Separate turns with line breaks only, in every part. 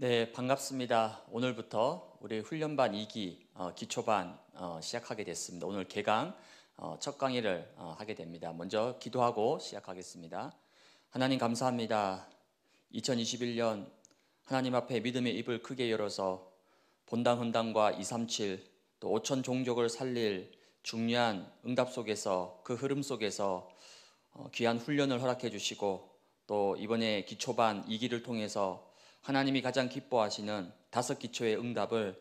네, 반갑습니다. 오늘부터 우리 훈련반 2기 어, 기초반 어, 시작하게 됐습니다. 오늘 개강 어, 첫 강의를 어, 하게 됩니다. 먼저 기도하고 시작하겠습니다. 하나님 감사합니다. 2021년 하나님 앞에 믿음의 입을 크게 열어서 본당 헌당과 237 또 5천 종족을 살릴 중요한 응답 속에서 그 흐름 속에서 어, 귀한 훈련을 허락해 주시고 또 이번에 기초반 2기를 통해서 하나님이 가장 기뻐하시는 다섯 기초의 응답을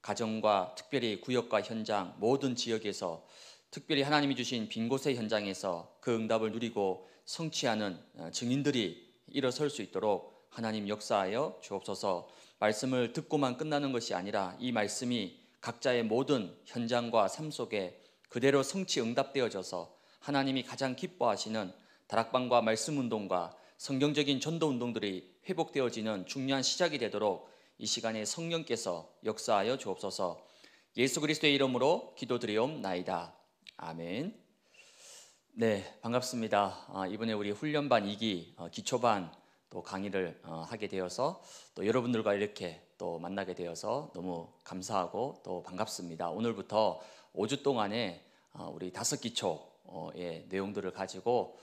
가정과 특별히 구역과 현장 모든 지역에서 특별히 하나님이 주신 빈 곳의 현장에서 그 응답을 누리고 성취하는 어, 증인들이 일어설 수 있도록 하나님 역사하여 주옵소서 말씀을 듣고만 끝나는 것이 아니라 이 말씀이 각자의 모든 현장과 삶 속에 그대로 성취 응답되어져서 하나님이 가장 기뻐하시는 다락방과 말씀 운동과 성경적인 전도 운동들이 회복되어지는 중요한 시작이 되도록 이 시간에 성령께서 역사하여 주옵소서. 예수 그리스도의 이름으로 기도드리옵나이다. 아멘. 네, 반갑습니다. 아, 이번에 우리 훈련반 2기 어, 기초반 또 강의를 어, 하게 되어서 또 여러분들과 이렇게 또 만나게 되어서 너무 감사하고 또 반갑습니다. 오늘부터 5주 동안에 어, 우리 다섯 기초의 내용들을 가지고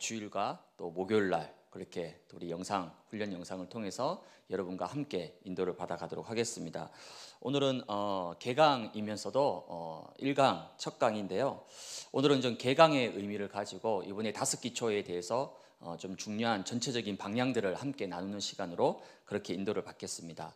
주일과 또 목요일 날 그렇게 우리 영상 훈련 영상을 통해서 여러분과 함께 인도를 받아가도록 하겠습니다. 오늘은 어, 개강이면서도 어, 1강 첫 강인데요. 오늘은 좀 개강의 의미를 가지고 이번에 다섯 기초에 대해서 어, 좀 중요한 전체적인 방향들을 함께 나누는 시간으로 그렇게 인도를 받겠습니다.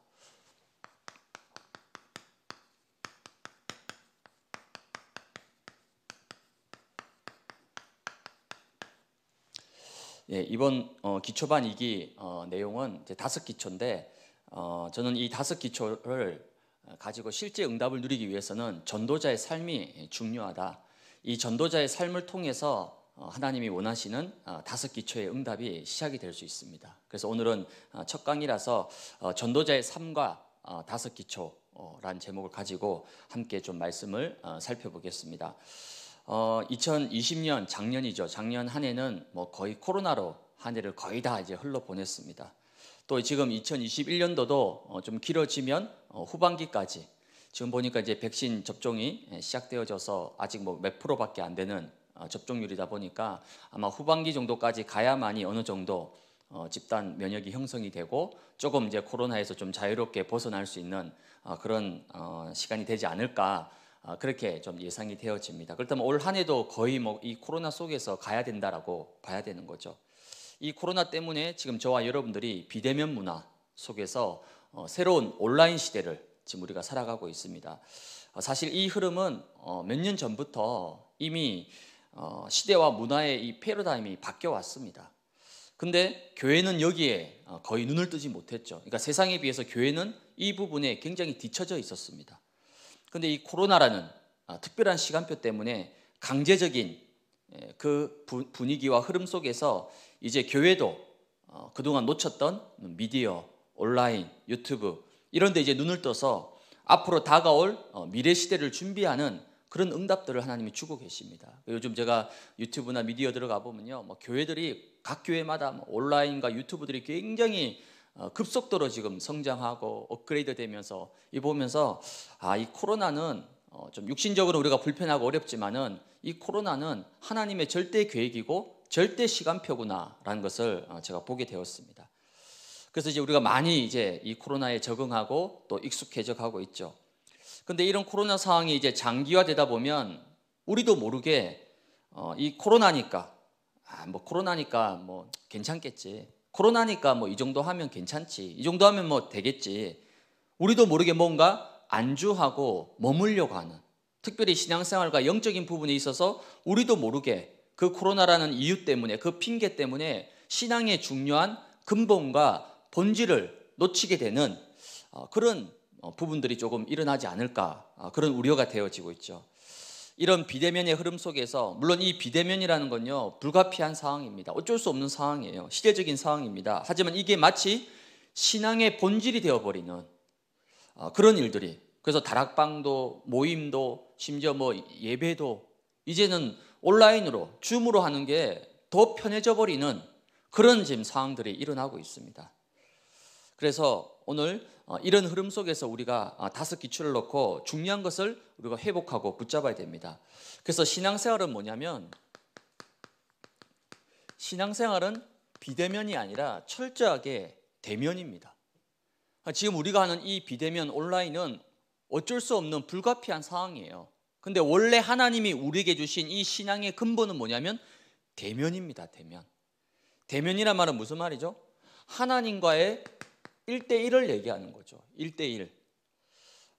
예, 이번 어, 기초반 2기 어, 내용은 다섯 기초인데 어, 저는 이 다섯 기초를 가지고 실제 응답을 누리기 위해서는 전도자의 삶이 중요하다. 이 전도자의 삶을 통해서 어, 하나님이 원하시는 어, 다섯 기초의 응답이 시작이 될 수 있습니다. 그래서 오늘은 어, 첫 강이라서 전도자의 삶과 다섯 기초라는 제목을 가지고 함께 좀 말씀을 살펴보겠습니다. 어, 2020년 작년이죠. 작년 한 해는 뭐 거의 코로나로 한 해를 거의 다 이제 흘러 보냈습니다. 또 지금 2021년도도 어, 좀 길어지면 어, 후반기까지 지금 보니까 이제 백신 접종이 시작되어져서 아직 뭐 몇 프로밖에 안 되는 어, 접종률이다 보니까 아마 후반기 정도까지 가야만이 어느 정도 어, 집단 면역이 형성이 되고 조금 이제 코로나에서 좀 자유롭게 벗어날 수 있는 어, 그런 어, 시간이 되지 않을까 아, 그렇게 좀 예상이 되어집니다. 그렇다면 올 한해도 거의 뭐 이 코로나 속에서 가야 된다라고 봐야 되는 거죠. 이 코로나 때문에 지금 저와 여러분들이 비대면 문화 속에서 어, 새로운 온라인 시대를 지금 우리가 살아가고 있습니다. 어, 사실 이 흐름은 어, 몇년 전부터 이미 시대와 문화의 이 패러다임이 바뀌어 왔습니다. 근데 교회는 여기에 거의 눈을 뜨지 못했죠. 그러니까 세상에 비해서 교회는 이 부분에 굉장히 뒤처져 있었습니다. 근데 이 코로나라는 아, 특별한 시간표 때문에 강제적인 예, 그 분위기와 흐름 속에서 이제 교회도 어, 그동안 놓쳤던 미디어, 온라인, 유튜브 이런 데 이제 눈을 떠서 앞으로 다가올 어, 미래 시대를 준비하는 그런 응답들을 하나님이 주고 계십니다. 요즘 제가 유튜브나 미디어 들어가 보면요, 뭐 교회들이 각 교회마다 뭐 온라인과 유튜브들이 굉장히 어, 급속도로 지금 성장하고 업그레이드 되면서 이 보면서 아, 이 코로나는 어, 좀 육신적으로 우리가 불편하고 어렵지만은 이 코로나는 하나님의 절대 계획이고 절대 시간표구나라는 것을 어, 제가 보게 되었습니다. 그래서 이제 우리가 많이 이제 이 코로나에 적응하고 또 익숙해져 가고 있죠. 근데 이런 코로나 상황이 이제 장기화되다 보면 우리도 모르게 어, 이 코로나니까 아, 뭐 코로나니까 뭐 괜찮겠지. 코로나니까 뭐 이 정도 하면 괜찮지. 이 정도 하면 뭐 되겠지. 우리도 모르게 뭔가 안주하고 머물려고 하는 특별히 신앙생활과 영적인 부분에 있어서 우리도 모르게 그 코로나라는 이유 때문에 그 핑계 때문에 신앙의 중요한 근본과 본질을 놓치게 되는 어, 그런 어, 부분들이 조금 일어나지 않을까 어, 그런 우려가 되어지고 있죠. 이런 비대면의 흐름 속에서 물론 이 비대면이라는 건요 불가피한 상황입니다. 어쩔 수 없는 상황이에요. 시대적인 상황입니다. 하지만 이게 마치 신앙의 본질이 되어버리는 어, 그런 일들이 그래서 다락방도 모임도 심지어 뭐 예배도 이제는 온라인으로 줌으로 하는 게 더 편해져 버리는 그런 지금 상황들이 일어나고 있습니다. 그래서 오늘 어, 이런 흐름 속에서 우리가 어, 다섯 기초를 놓고 중요한 것을 우리가 회복하고 붙잡아야 됩니다. 그래서 신앙생활은 뭐냐면 신앙생활은 비대면이 아니라 철저하게 대면입니다. 지금 우리가 하는 이 비대면 온라인은 어쩔 수 없는 불가피한 상황이에요. 근데 원래 하나님이 우리에게 주신 이 신앙의 근본은 뭐냐면 대면입니다. 대면. 대면이란 말은 무슨 말이죠? 하나님과의 1대1을 얘기하는 거죠. 1대1.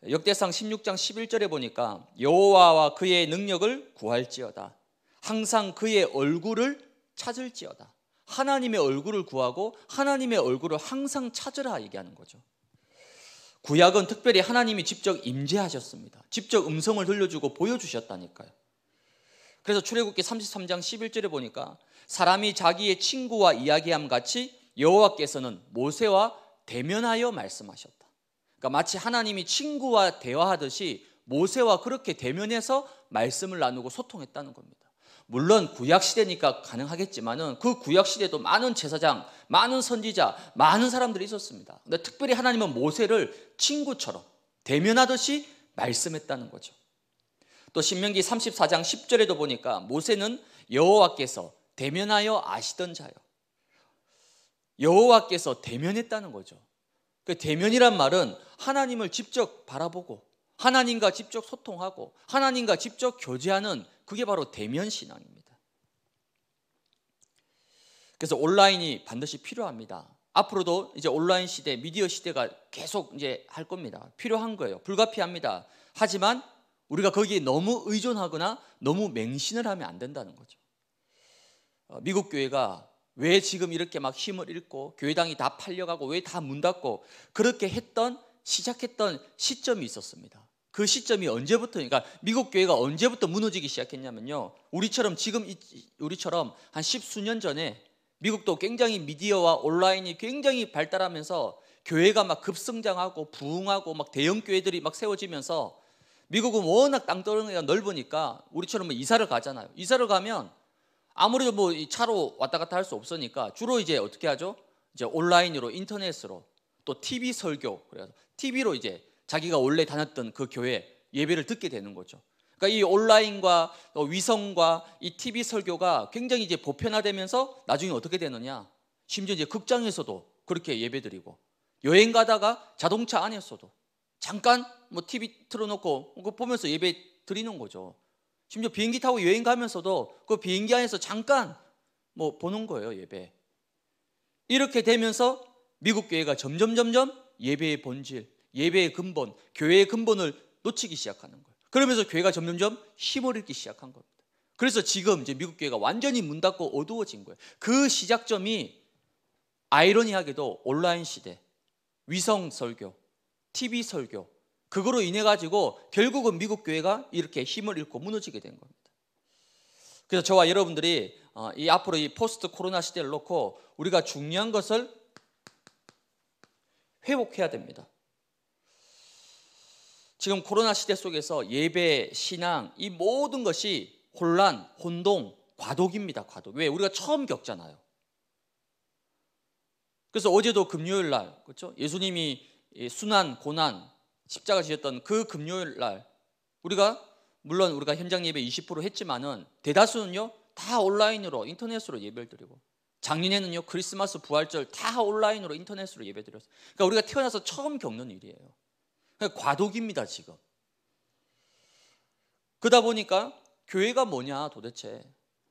역대상 16장 11절에 보니까 여호와와 그의 능력을 구할지어다. 항상 그의 얼굴을 찾을지어다. 하나님의 얼굴을 구하고 하나님의 얼굴을 항상 찾으라 얘기하는 거죠. 구약은 특별히 하나님이 직접 임재하셨습니다. 직접 음성을 들려주고 보여주셨다니까요. 그래서 출애굽기 33장 11절에 보니까 사람이 자기의 친구와 이야기함 같이 여호와께서는 모세와 대면하여 말씀하셨다. 그러니까 마치 하나님이 친구와 대화하듯이 모세와 그렇게 대면해서 말씀을 나누고 소통했다는 겁니다. 물론 구약 시대니까 가능하겠지만은 그 구약 시대도 많은 제사장, 많은 선지자, 많은 사람들이 있었습니다. 근데 특별히 하나님은 모세를 친구처럼 대면하듯이 말씀했다는 거죠. 또 신명기 34장 10절에도 보니까 모세는 여호와께서 대면하여 아시던 자요. 여호와께서 대면했다는 거죠. 그 대면이란 말은 하나님을 직접 바라보고 하나님과 직접 소통하고 하나님과 직접 교제하는 그게 바로 대면 신앙입니다. 그래서 온라인이 반드시 필요합니다. 앞으로도 이제 온라인 시대, 미디어 시대가 계속 이제 할 겁니다. 필요한 거예요. 불가피합니다. 하지만 우리가 거기에 너무 의존하거나 너무 맹신을 하면 안 된다는 거죠. 어, 미국 교회가 왜 지금 이렇게 막 힘을 잃고 교회당이 다 팔려가고 왜 다 문 닫고 그렇게 했던 시작했던 시점이 있었습니다. 그 시점이 언제부터 그러니까 미국 교회가 언제부터 무너지기 시작했냐면요. 우리처럼 지금 우리처럼 한 십수년 전에 미국도 굉장히 미디어와 온라인이 굉장히 발달하면서 교회가 막 급성장하고 부흥하고 막 대형 교회들이 막 세워지면서 미국은 워낙 땅덩어리가 넓으니까 우리처럼 뭐 이사를 가잖아요. 이사를 가면 아무래도 뭐 차로 왔다 갔다 할 수 없으니까 주로 이제 어떻게 하죠? 이제 온라인으로 인터넷으로 또 TV 설교 그래서 TV로 이제 자기가 원래 다녔던 그 교회 예배를 듣게 되는 거죠. 그러니까 이 온라인과 위성과 이 TV 설교가 굉장히 이제 보편화되면서 나중에 어떻게 되느냐? 심지어 이제 극장에서도 그렇게 예배드리고 여행 가다가 자동차 안에서도 잠깐 뭐 TV 틀어놓고 보면서 예배 드리는 거죠. 심지어 비행기 타고 여행 가면서도 그 비행기 안에서 잠깐 뭐 보는 거예요, 예배. 이렇게 되면서 미국 교회가 점점 점점 예배의 본질, 예배의 근본, 교회의 근본을 놓치기 시작하는 거예요. 그러면서 교회가 점점점 힘을 잃기 시작한 겁니다. 그래서 지금 이제 미국 교회가 완전히 문 닫고 어두워진 거예요. 그 시작점이 아이러니하게도 온라인 시대, 위성 설교, TV 설교, 그거로 인해 가지고 결국은 미국 교회가 이렇게 힘을 잃고 무너지게 된 겁니다. 그래서 저와 여러분들이 어, 이 앞으로 이 포스트 코로나 시대를 놓고 우리가 중요한 것을 회복해야 됩니다. 지금 코로나 시대 속에서 예배, 신앙 이 모든 것이 혼란, 혼동, 과도기입니다. 과도기. 왜? 우리가 처음 겪잖아요. 그래서 어제도 금요일 날, 그렇죠? 예수님이 순환, 고난, 십자가 지셨던 그 금요일 날 우리가 물론 우리가 현장 예배 20% 했지만은 대다수는요 다 온라인으로 인터넷으로 예배를 드리고 작년에는요 크리스마스 부활절 다 온라인으로 인터넷으로 예배 드렸어요. 그러니까 우리가 태어나서 처음 겪는 일이에요. 그러니까 과도기입니다 지금. 그러다 보니까 교회가 뭐냐 도대체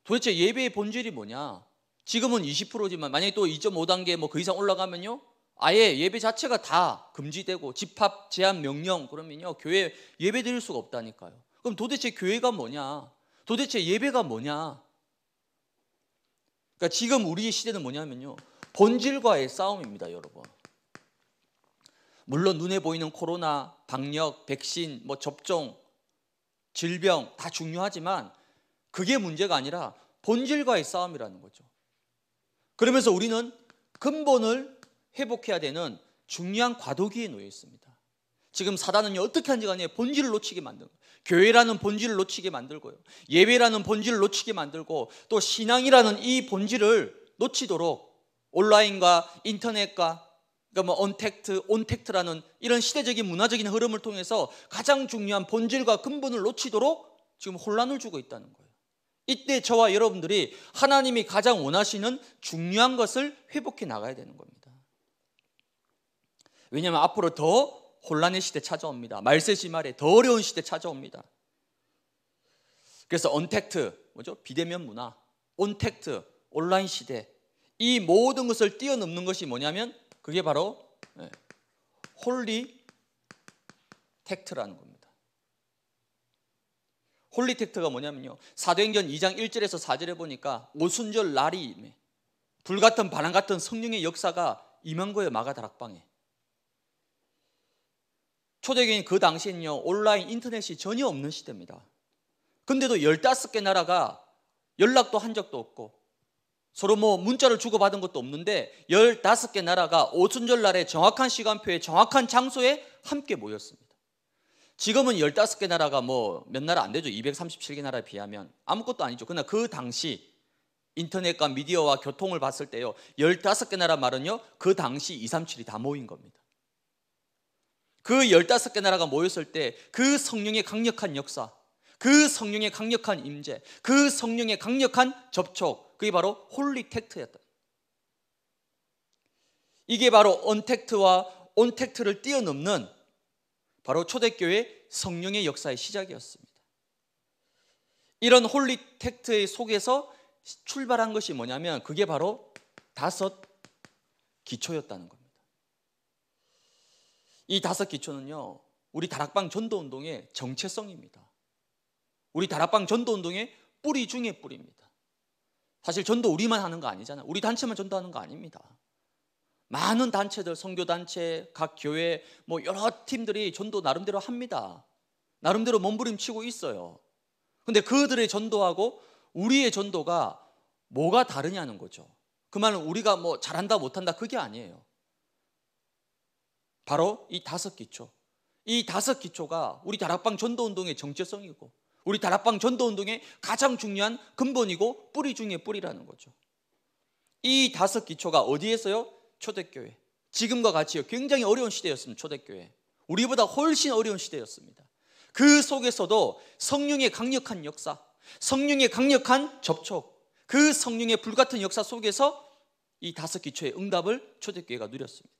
도대체 예배의 본질이 뭐냐 지금은 20%지만 만약에 또 2.5단계 뭐그 이상 올라가면요 아예 예배 자체가 다 금지되고 집합 제한 명령 그러면요 교회 예배 드릴 수가 없다니까요. 그럼 도대체 교회가 뭐냐? 도대체 예배가 뭐냐? 그러니까 지금 우리 시대는 뭐냐면요 본질과의 싸움입니다, 여러분. 물론 눈에 보이는 코로나, 방역, 백신, 뭐 접종, 질병 다 중요하지만 그게 문제가 아니라 본질과의 싸움이라는 거죠. 그러면서 우리는 근본을 회복해야 되는 중요한 과도기에 놓여 있습니다. 지금 사단은 어떻게 한지 간에 본질을 놓치게 만든 거예요. 교회라는 본질을 놓치게 만들고요. 예배라는 본질을 놓치게 만들고 또 신앙이라는 이 본질을 놓치도록 온라인과 인터넷과 그러니까 뭐 언택트, 온택트라는 이런 시대적인 문화적인 흐름을 통해서 가장 중요한 본질과 근본을 놓치도록 지금 혼란을 주고 있다는 거예요. 이때 저와 여러분들이 하나님이 가장 원하시는 중요한 것을 회복해 나가야 되는 겁니다. 왜냐하면 앞으로 더 혼란의 시대 찾아옵니다. 말세시 말에 더 어려운 시대 찾아옵니다. 그래서 언택트 뭐죠? 비대면 문화, 온택트 온라인 시대 이 모든 것을 뛰어넘는 것이 뭐냐면 그게 바로 예, 홀리 택트라는 겁니다. 홀리 택트가 뭐냐면요. 사도행전 2장 1절에서 4절에 보니까 오순절 날이 불같은 바람 같은 성령의 역사가 임한 거예요. 마가다락방에. 초대교인 그 당시에는요, 온라인 인터넷이 전혀 없는 시대입니다. 근데도 15개 나라가 연락도 한 적도 없고, 서로 뭐 문자를 주고받은 것도 없는데, 15개 나라가 오순절날에 정확한 시간표에 정확한 장소에 함께 모였습니다. 지금은 15개 나라가 뭐 몇 나라 안 되죠. 237개 나라에 비하면 아무것도 아니죠. 그러나 그 당시 인터넷과 미디어와 교통을 봤을 때요. 15개 나라 말은요. 그 당시 237이 다 모인 겁니다. 그 열다섯 개 나라가 모였을 때 그 성령의 강력한 역사, 그 성령의 강력한 임재, 그 성령의 강력한 접촉, 그게 바로 홀리택트였다. 이게 바로 언택트와 온택트를 뛰어넘는 바로 초대교회 성령의 역사의 시작이었습니다. 이런 홀리택트의 속에서 출발한 것이 뭐냐면 그게 바로 다섯 기초였다는 겁니다. 이 다섯 기초는요, 우리 다락방 전도 운동의 정체성입니다. 우리 다락방 전도 운동의 뿌리 중에 뿌리입니다. 사실 전도 우리만 하는 거 아니잖아요. 우리 단체만 전도하는 거 아닙니다. 많은 단체들, 성교 단체, 각 교회 뭐 여러 팀들이 전도 나름대로 합니다. 나름대로 몸부림치고 있어요. 근데 그들의 전도하고 우리의 전도가 뭐가 다르냐는 거죠. 그 말은 우리가 뭐 잘한다 못한다 그게 아니에요. 바로 이 다섯 기초. 이 다섯 기초가 우리 다락방 전도운동의 정체성이고 우리 다락방 전도운동의 가장 중요한 근본이고 뿌리 중의 뿌리라는 거죠. 이 다섯 기초가 어디에서요? 초대교회. 지금과 같이요. 굉장히 어려운 시대였습니다. 초대교회. 우리보다 훨씬 어려운 시대였습니다. 그 속에서도 성령의 강력한 역사, 성령의 강력한 접촉, 그 성령의 불같은 역사 속에서 이 다섯 기초의 응답을 초대교회가 누렸습니다.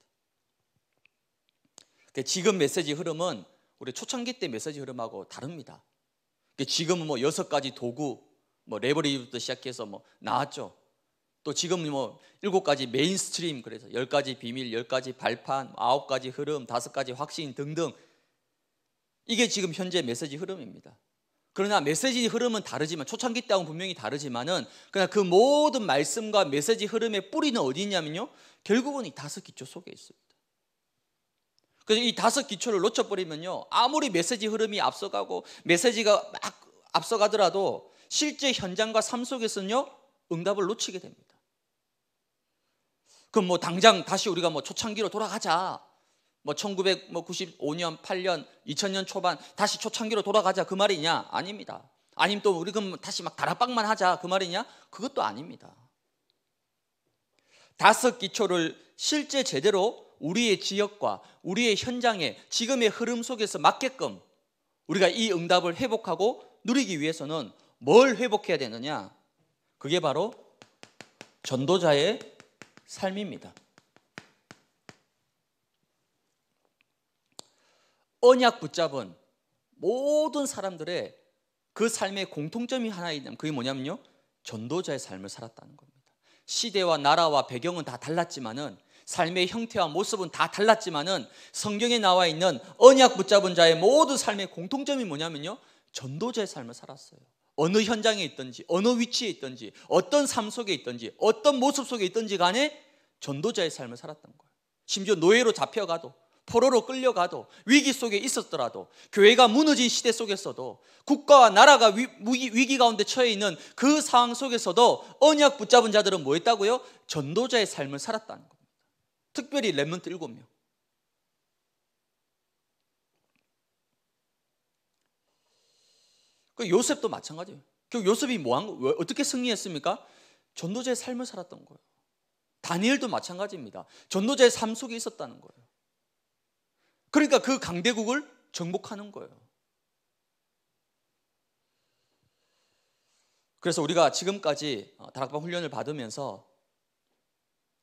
그 지금 메시지 흐름은 우리 초창기 때 메시지 흐름하고 다릅니다. 그 지금은 뭐 여섯 가지 도구, 뭐 레버리부터 시작해서 뭐 나왔죠. 또 지금 뭐 일곱 가지 메인스트림 그래서 열 가지 비밀, 열 가지 발판, 뭐 아홉 가지 흐름, 다섯 가지 확신 등등 이게 지금 현재 메시지 흐름입니다. 그러나 메시지 흐름은 다르지만 초창기 때하고 분명히 다르지만은 그러그 모든 말씀과 메시지 흐름의 뿌리는 어디냐면요 결국은 이 다섯 기초 속에 있습니다. 그래서 이 다섯 기초를 놓쳐버리면요. 아무리 메시지 흐름이 앞서가고 메시지가 막 앞서가더라도 실제 현장과 삶 속에서는요. 응답을 놓치게 됩니다. 그럼 뭐 당장 다시 우리가 뭐 초창기로 돌아가자. 뭐 1995년, 8년, 2000년 초반 다시 초창기로 돌아가자 그 말이냐? 아닙니다. 아니면 또 우리 그럼 다시 막 다락방만 하자 그 말이냐? 그것도 아닙니다. 다섯 기초를 실제 제대로 우리의 지역과 우리의 현장에 지금의 흐름 속에서 맞게끔 우리가 이 응답을 회복하고 누리기 위해서는 뭘 회복해야 되느냐? 그게 바로 전도자의 삶입니다. 언약 붙잡은 모든 사람들의 그 삶의 공통점이 하나 있냐면 그게 뭐냐면요. 전도자의 삶을 살았다는 겁니다. 시대와 나라와 배경은 다 달랐지만은 삶의 형태와 모습은 다 달랐지만은 성경에 나와 있는 언약 붙잡은 자의 모두 삶의 공통점이 뭐냐면요. 전도자의 삶을 살았어요. 어느 현장에 있든지, 어느 위치에 있든지, 어떤 삶 속에 있든지, 어떤 모습 속에 있든지 간에 전도자의 삶을 살았던 거예요. 심지어 노예로 잡혀가도, 포로로 끌려가도, 위기 속에 있었더라도, 교회가 무너진 시대 속에서도, 국가와 나라가 위, 위기 가운데 처해 있는 그 상황 속에서도 언약 붙잡은 자들은 뭐 했다고요? 전도자의 삶을 살았다는 거예요. 특별히 랩몬트 일곱 명. 그 요셉도 마찬가지예요. 그 요셉이 뭐한 거? 어떻게 승리했습니까? 전도자의 삶을 살았던 거예요. 다니엘도 마찬가지입니다. 전도자의 삶 속에 있었다는 거예요. 그러니까 그 강대국을 정복하는 거예요. 그래서 우리가 지금까지 어, 다락방 훈련을 받으면서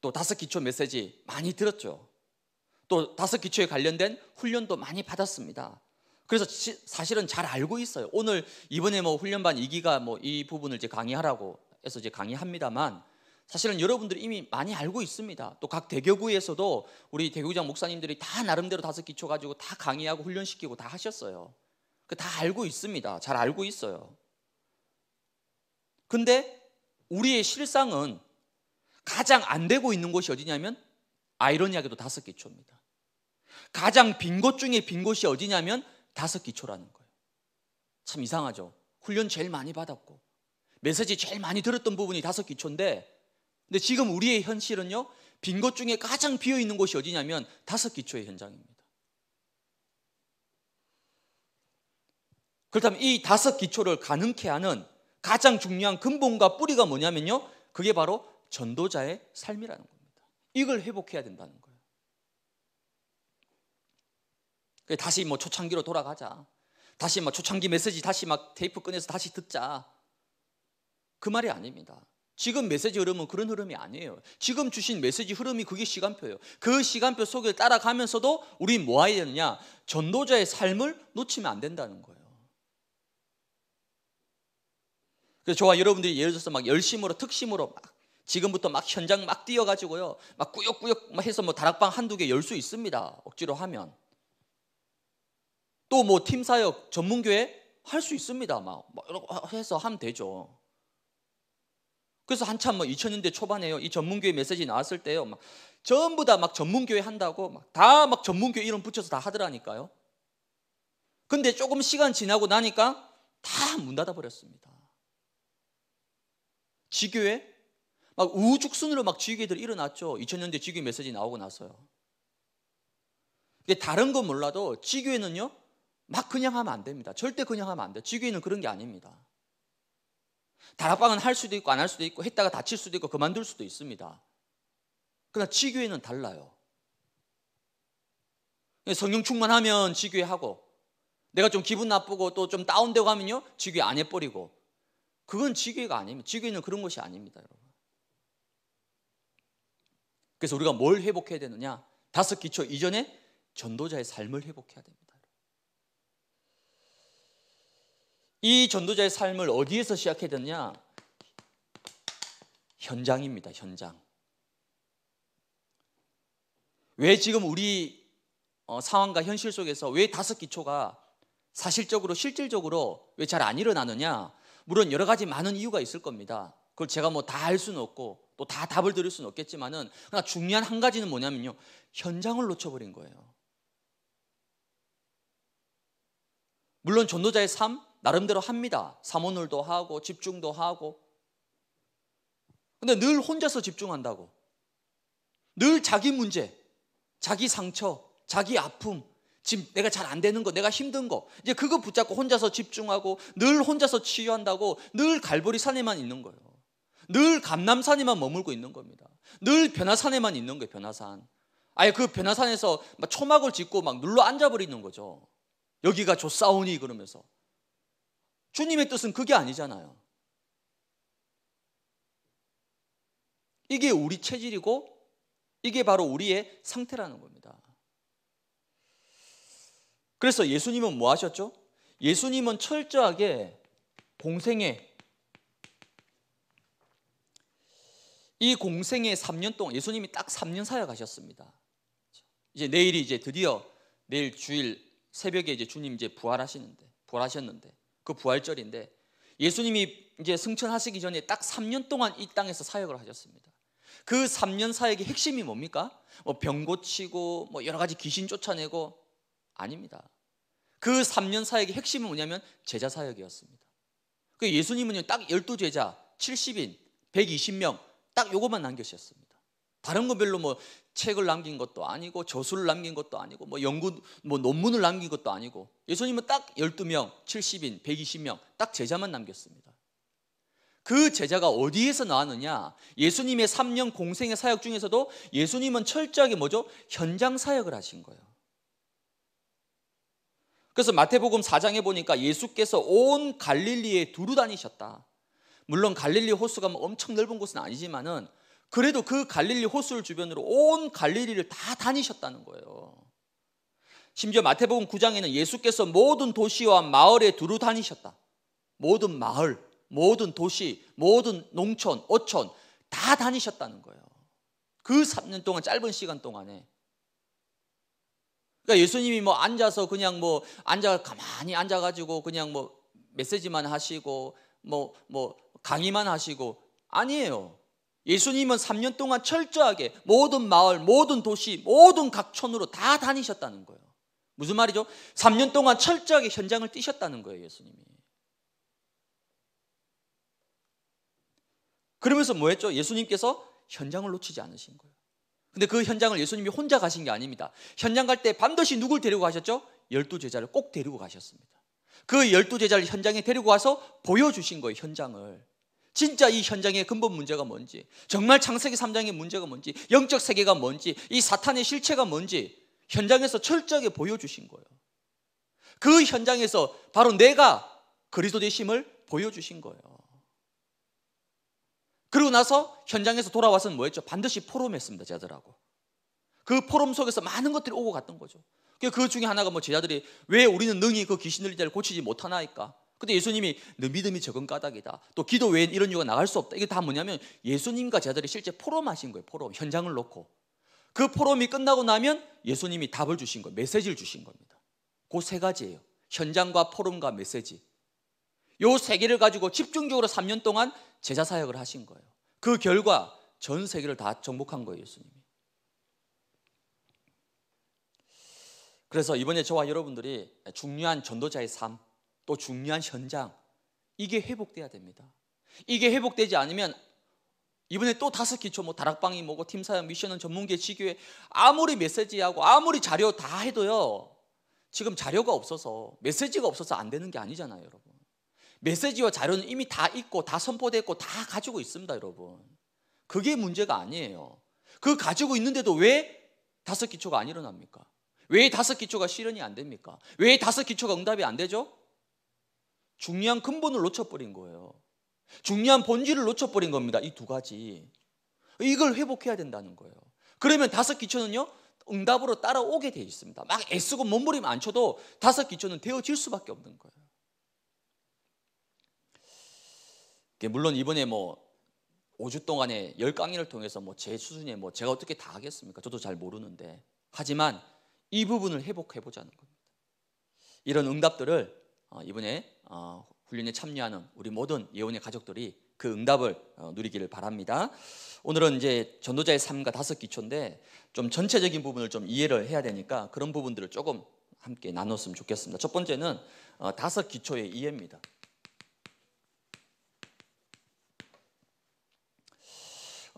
또 다섯 기초 메시지 많이 들었죠. 또 다섯 기초에 관련된 훈련도 많이 받았습니다. 그래서 사실은 잘 알고 있어요. 오늘 이번에 뭐 훈련반 2기가 뭐 이 부분을 이제 강의하라고 해서 이제 강의합니다만 사실은 여러분들이 이미 많이 알고 있습니다. 또 각 대교구에서도 우리 대교장 목사님들이 다 나름대로 다섯 기초 가지고 다 강의하고 훈련시키고 다 하셨어요. 그 다 알고 있습니다. 잘 알고 있어요. 근데 우리의 실상은 가장 안 되고 있는 곳이 어디냐면 아이러니하게도 다섯 기초입니다. 가장 빈 곳 중에 빈 곳이 어디냐면 다섯 기초라는 거예요. 참 이상하죠. 훈련 제일 많이 받았고 메시지 제일 많이 들었던 부분이 다섯 기초인데 근데 지금 우리의 현실은요. 빈 곳 중에 가장 비어 있는 곳이 어디냐면 다섯 기초의 현장입니다. 그렇다면 이 다섯 기초를 가능케 하는 가장 중요한 근본과 뿌리가 뭐냐면요. 그게 바로 전도자의 삶이라는 겁니다. 이걸 회복해야 된다는 거예요. 다시 뭐 초창기로 돌아가자. 다시 막 초창기 메시지 다시 막 테이프 꺼내서 다시 듣자. 그 말이 아닙니다. 지금 메시지 흐름은 그런 흐름이 아니에요. 지금 주신 메시지 흐름이 그게 시간표예요. 그 시간표 속에 따라가면서도 우리 뭐 해야 되느냐? 전도자의 삶을 놓치면 안 된다는 거예요. 그래서 저와 여러분들이 예를 들어서 막 열심으로 특심으로 막 지금부터 막 현장 막 뛰어가지고요. 막 꾸역꾸역 뭐 해서 뭐 다락방 한두 개 열 수 있습니다. 억지로 하면. 또 뭐 팀사역 전문교회 할 수 있습니다. 막, 해서 하면 되죠. 그래서 한참 뭐 2000년대 초반에요. 이 전문교회 메시지 나왔을 때요. 막 전부 다 막 전문교회 한다고 다 막 전문교회 이름 붙여서 다 하더라니까요. 근데 조금 시간 지나고 나니까 다 문 닫아버렸습니다. 지교회 막 우죽순으로 막지휘들이 일어났죠. 2000년대 지교 메시지 나오고 나서요. 다른 건 몰라도 지교에는요, 막 그냥 하면 안 됩니다. 절대 그냥 하면 안 돼요. 지교에는 그런 게 아닙니다. 다락방은 할 수도 있고 안 할 수도 있고 했다가 다칠 수도 있고 그만둘 수도 있습니다. 그러나 지교에는 달라요. 성령 충만하면 지교에 하고 내가 좀 기분 나쁘고 또 좀 다운되고 하면요 지교에 안 해버리고 그건 지교가 아닙니다. 지교에는 그런 것이 아닙니다, 여러분. 그래서 우리가 뭘 회복해야 되느냐? 다섯 기초 이전에 전도자의 삶을 회복해야 됩니다. 이 전도자의 삶을 어디에서 시작해야 되느냐? 현장입니다. 현장. 왜 지금 우리 어, 상황과 현실 속에서 왜 다섯 기초가 사실적으로 실질적으로 왜 잘 안 일어나느냐? 물론 여러 가지 많은 이유가 있을 겁니다. 그걸 제가 뭐다알 수는 없고 또다 답을 드릴 수는 없겠지만은 그러나 중요한 한 가지는 뭐냐면요. 현장을 놓쳐버린 거예요. 물론 전도자의 삶 나름대로 합니다. 사모놀도 하고 집중도 하고. 근데 늘 혼자서 집중한다고. 늘 자기 문제, 자기 상처, 자기 아픔, 지금 내가 잘 안 되는 거, 내가 힘든 거. 이제 그거 붙잡고 혼자서 집중하고 늘 혼자서 치유한다고 늘 갈보리 산에만 있는 거예요. 늘 감남산에만 머물고 있는 겁니다. 늘 변화산에만 있는 거예요, 변화산. 아예 그 변화산에서 막 초막을 짓고 막 눌러 앉아버리는 거죠. 여기가 조사우니 그러면서. 주님의 뜻은 그게 아니잖아요. 이게 우리 체질이고 이게 바로 우리의 상태라는 겁니다. 그래서 예수님은 뭐 하셨죠? 예수님은 철저하게 봉생의 이 공생의 3년 동안 예수님이 딱 3년 사역하셨습니다. 이제 내일이 이제 드디어 내일 주일 새벽에 이제 주님 이제 부활하시는데 부활하셨는데 그 부활절인데 예수님이 이제 승천하시기 전에 딱 3년 동안 이 땅에서 사역을 하셨습니다. 그 3년 사역의 핵심이 뭡니까? 뭐 병 고치고 뭐 여러 가지 귀신 쫓아내고 아닙니다. 그 3년 사역의 핵심은 뭐냐면 제자 사역이었습니다. 그 예수님은요 딱 12제자 70인 120명 딱 요것만 남겨셨습니다 다른 거 별로 뭐 책을 남긴 것도 아니고 저술을 남긴 것도 아니고 뭐 연구 뭐 논문을 남긴 것도 아니고 예수님은 딱 12명, 70인, 120명 딱 제자만 남겼습니다. 그 제자가 어디에서 나왔느냐? 예수님의 3년 공생의 사역 중에서도 예수님은 철저하게 뭐죠? 현장 사역을 하신 거예요. 그래서 마태복음 4장에 보니까 예수께서 온 갈릴리에 두루 다니셨다. 물론 갈릴리 호수가 뭐 엄청 넓은 곳은 아니지만은 그래도 그 갈릴리 호수를 주변으로 온 갈릴리를 다 다니셨다는 거예요. 심지어 마태복음 9장에는 예수께서 모든 도시와 마을에 두루 다니셨다. 모든 마을, 모든 도시, 모든 농촌, 어촌 다 다니셨다는 거예요. 그 3년 동안 짧은 시간 동안에 그러니까 예수님이 뭐 앉아서 그냥 뭐 앉아 가만히 앉아 가지고 그냥 뭐 메시지만 하시고 뭐뭐 뭐, 뭐 강의만 하시고 아니에요. 예수님은 3년 동안 철저하게 모든 마을, 모든 도시, 모든 각촌으로 다 다니셨다는 거예요. 무슨 말이죠? 3년 동안 철저하게 현장을 뛰셨다는 거예요, 예수님이. 그러면서 뭐 했죠? 예수님께서 현장을 놓치지 않으신 거예요. 근데 그 현장을 예수님이 혼자 가신 게 아닙니다. 현장 갈 때 반드시 누굴 데리고 가셨죠? 열두 제자를 꼭 데리고 가셨습니다. 그 열두 제자를 현장에 데리고 가서 보여주신 거예요, 현장을. 진짜 이 현장의 근본 문제가 뭔지, 정말 창세기 3장의 문제가 뭔지, 영적 세계가 뭔지, 이 사탄의 실체가 뭔지 현장에서 철저하게 보여주신 거예요. 그 현장에서 바로 내가 그리스도 되심을 보여주신 거예요. 그리고 나서 현장에서 돌아와서는 뭐였죠? 반드시 포럼했습니다, 제자들하고. 그 포럼 속에서 많은 것들이 오고 갔던 거죠. 그 중에 하나가 뭐 제자들이 왜 우리는 능히 그 귀신 들린 자를 고치지 못하나이까? 근데 예수님이 너 믿음이 적은 까닭이다. 또 기도 외엔 이런 이유가 나갈 수 없다. 이게 다 뭐냐면 예수님과 제자들이 실제 포럼하신 거예요. 포럼 현장을 놓고 그 포럼이 끝나고 나면 예수님이 답을 주신 거예요. 메시지를 주신 겁니다. 그 세 가지예요. 현장과 포럼과 메시지. 요 세 개를 가지고 집중적으로 3년 동안 제자 사역을 하신 거예요. 그 결과 전 세계를 다 정복한 거예요, 예수님이. 그래서 이번에 저와 여러분들이 중요한 전도자의 삶, 또 중요한 현장 이게 회복돼야 됩니다. 이게 회복되지 않으면 이번에 또 다섯 기초 뭐 다락방이 뭐고 팀 사역 미션은 전문계 지교회 아무리 메시지하고 아무리 자료 다 해도요 지금 자료가 없어서 메시지가 없어서 안 되는 게 아니잖아요 여러분 메시지와 자료는 이미 다 있고 다 선포됐고 다 가지고 있습니다 여러분 그게 문제가 아니에요 그 가지고 있는데도 왜 다섯 기초가 안 일어납니까? 왜 다섯 기초가 실현이 안 됩니까? 왜 다섯 기초가 응답이 안 되죠? 중요한 근본을 놓쳐버린 거예요. 중요한 본질을 놓쳐버린 겁니다. 이 두 가지. 이걸 회복해야 된다는 거예요. 그러면 다섯 기초는요, 응답으로 따라오게 되어 있습니다. 막 애쓰고 몸부림 안 쳐도 다섯 기초는 되어질 수밖에 없는 거예요. 물론 이번에 뭐 5주 동안에 열 강의를 통해서 뭐 제 수준에 뭐 제가 어떻게 다 하겠습니까? 저도 잘 모르는데. 하지만 이 부분을 회복해 보자는 겁니다. 이런 응답들을 어, 이번에 어, 훈련에 참여하는 우리 모든 예원의 가족들이 그 응답을 어, 누리기를 바랍니다. 오늘은 이제 전도자의 삶과 다섯 기초인데 좀 전체적인 부분을 좀 이해를 해야 되니까 그런 부분들을 조금 함께 나눴으면 좋겠습니다. 첫 번째는 다섯 기초의 이해입니다.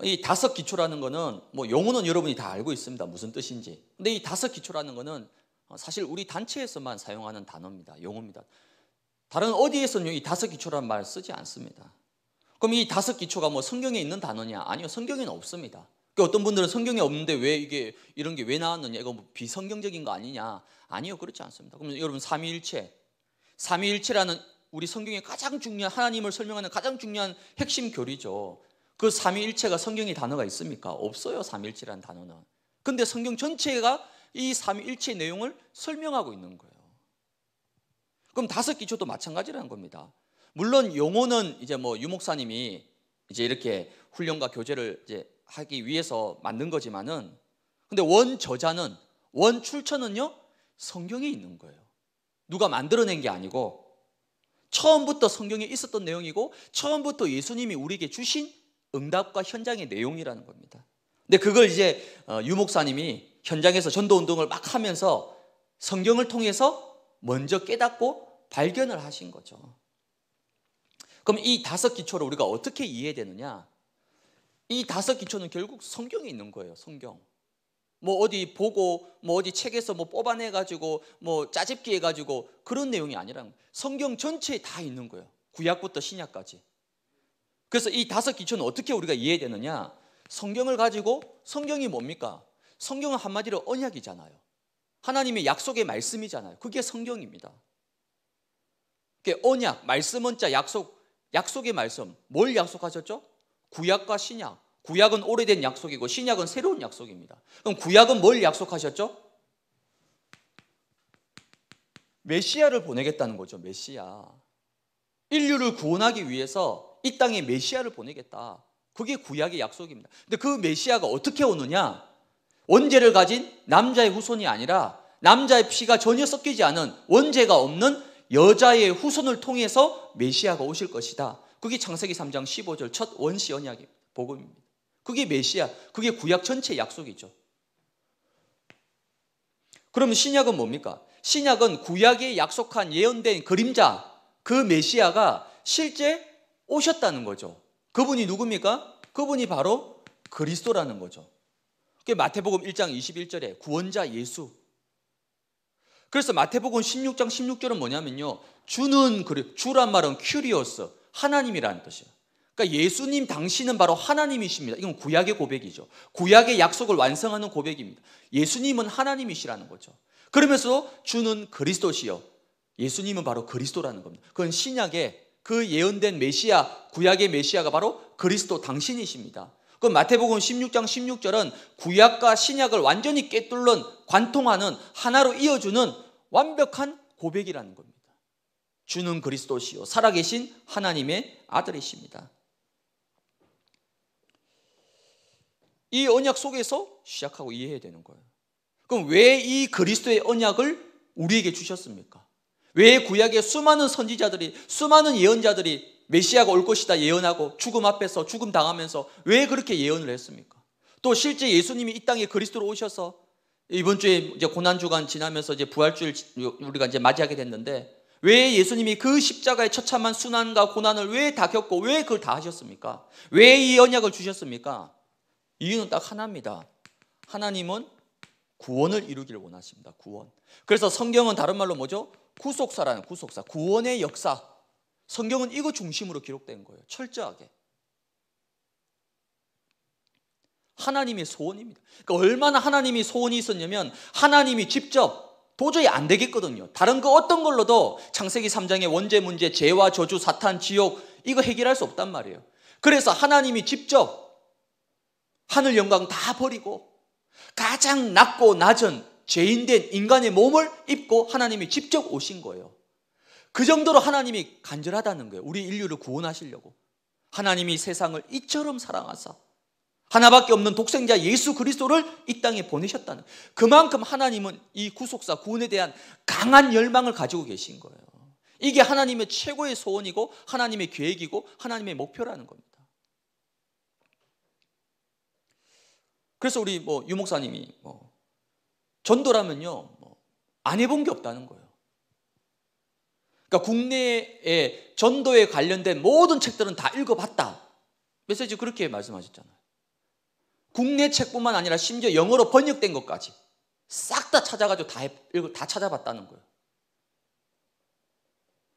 이 다섯 기초라는 거는 뭐 용어는 여러분이 다 알고 있습니다. 무슨 뜻인지. 근데 이 다섯 기초라는 거는 어, 사실 우리 단체에서만 사용하는 단어입니다. 용어입니다. 다른 어디에서는 이 다섯 기초란 말 쓰지 않습니다. 그럼 이 다섯 기초가 뭐 성경에 있는 단어냐? 아니요, 성경에는 없습니다. 그 어떤 분들은 성경에 없는데 왜 이게 이런 게 왜 나왔느냐? 이거 뭐 비성경적인 거 아니냐? 아니요, 그렇지 않습니다. 그럼 여러분 삼위일체, 삼위일체라는 우리 성경의 가장 중요한 하나님을 설명하는 가장 중요한 핵심 교리죠. 그 삼위일체가 성경의 단어가 있습니까? 없어요, 삼위일체라는 단어는. 근데 성경 전체가 이 삼위일체의 내용을 설명하고 있는 거예요. 그럼 다섯 기초도 마찬가지라는 겁니다. 물론 용어는 이제 뭐 유목사님이 이제 이렇게 훈련과 교제를 이제 하기 위해서 만든 거지만은 근데 원 저자는 원 출처는요 성경에 있는 거예요. 누가 만들어낸 게 아니고 처음부터 성경에 있었던 내용이고 처음부터 예수님이 우리에게 주신 응답과 현장의 내용이라는 겁니다. 근데 그걸 이제 어, 유목사님이 현장에서 전도 운동을 막 하면서 성경을 통해서 먼저 깨닫고 발견을 하신 거죠. 그럼 이 다섯 기초를 우리가 어떻게 이해되느냐? 이 다섯 기초는 결국 성경에 있는 거예요, 성경. 뭐 어디 보고 뭐 어디 책에서 뭐 뽑아내 가지고 뭐 짜집기 해 가지고 그런 내용이 아니라 성경 전체에 다 있는 거예요. 구약부터 신약까지. 그래서 이 다섯 기초는 어떻게 우리가 이해되느냐? 성경을 가지고 성경이 뭡니까? 성경은 한마디로 언약이잖아요. 하나님의 약속의 말씀이잖아요. 그게 성경입니다. 그게 언약, 말씀은자 약속, 약속의 말씀. 뭘 약속하셨죠? 구약과 신약. 구약은 오래된 약속이고 신약은 새로운 약속입니다. 그럼 구약은 뭘 약속하셨죠? 메시아를 보내겠다는 거죠. 메시아. 인류를 구원하기 위해서 이 땅에 메시아를 보내겠다. 그게 구약의 약속입니다. 근데 그 메시아가 어떻게 오느냐? 원죄를 가진 남자의 후손이 아니라 남자의 피가 전혀 섞이지 않은 원죄가 없는 여자의 후손을 통해서 메시아가 오실 것이다. 그게 창세기 3장 15절 첫 원시 언약의 복음입니다. 그게 메시아, 그게 구약 전체 약속이죠. 그럼 신약은 뭡니까? 신약은 구약에 약속한 예언된 그림자, 그 메시아가 실제 오셨다는 거죠. 그분이 누굽니까? 그분이 바로 그리스도라는 거죠. 그게 마태복음 1장 21절에 구원자 예수. 그래서 마태복음 16장 16절은 뭐냐면요. 주는 그리 주란 말은 큐리오스 하나님이라는 뜻이에요. 그러니까 예수님 당신은 바로 하나님이십니다. 이건 구약의 고백이죠. 구약의 약속을 완성하는 고백입니다. 예수님은 하나님이시라는 거죠. 그러면서 주는 그리스도시요. 예수님은 바로 그리스도라는 겁니다. 그건 신약의 그 예언된 메시아, 구약의 메시아가 바로 그리스도 당신이십니다. 그 마태복음 16장 16절은 구약과 신약을 완전히 깨뚫는 관통하는 하나로 이어주는 완벽한 고백이라는 겁니다. 주는 그리스도시요 살아계신 하나님의 아들이십니다. 이 언약 속에서 시작하고 이해해야 되는 거예요. 그럼 왜 이 그리스도의 언약을 우리에게 주셨습니까? 왜 구약의 수많은 선지자들이 수많은 예언자들이 메시아가 올 것이다 예언하고 죽음 앞에서 죽음 당하면서 왜 그렇게 예언을 했습니까? 또 실제 예수님이 이 땅에 그리스도로 오셔서 이번 주에 이제 고난 주간 지나면서 이제 부활주일 우리가 이제 맞이하게 됐는데 왜 예수님이 그 십자가의 처참한 순환과 고난을 왜 다 겪고 왜 그걸 다 하셨습니까? 왜 이 언약을 주셨습니까? 이유는 딱 하나입니다. 하나님은 구원을 이루기를 원하십니다. 구원. 그래서 성경은 다른 말로 뭐죠? 구속사라는 구속사, 구원의 역사. 성경은 이거 중심으로 기록된 거예요. 철저하게. 하나님의 소원입니다. 그러니까 얼마나 하나님이 소원이 있었냐면 하나님이 직접 도저히 안 되겠거든요. 다른 그 어떤 걸로도 창세기 3장의 원죄 문제, 죄와 저주, 사탄, 지옥 이거 해결할 수 없단 말이에요. 그래서 하나님이 직접 하늘 영광 다 버리고 가장 낮고 낮은 죄인된 인간의 몸을 입고 하나님이 직접 오신 거예요. 그 정도로 하나님이 간절하다는 거예요. 우리 인류를 구원하시려고. 하나님이 세상을 이처럼 사랑하사 하나밖에 없는 독생자 예수 그리스도를 이 땅에 보내셨다는 그만큼 하나님은 이 구속사 구원에 대한 강한 열망을 가지고 계신 거예요. 이게 하나님의 최고의 소원이고 하나님의 계획이고 하나님의 목표라는 겁니다. 그래서 우리 뭐 유목사님이 뭐 전도라면요 뭐안 해본 게 없다는 거예요. 그러니까 국내에 전도에 관련된 모든 책들은 다 읽어봤다. 메시지 그렇게 말씀하셨잖아요. 국내 책뿐만 아니라 심지어 영어로 번역된 것까지 싹 다 찾아가지고 다, 읽어, 다 찾아봤다는 거예요.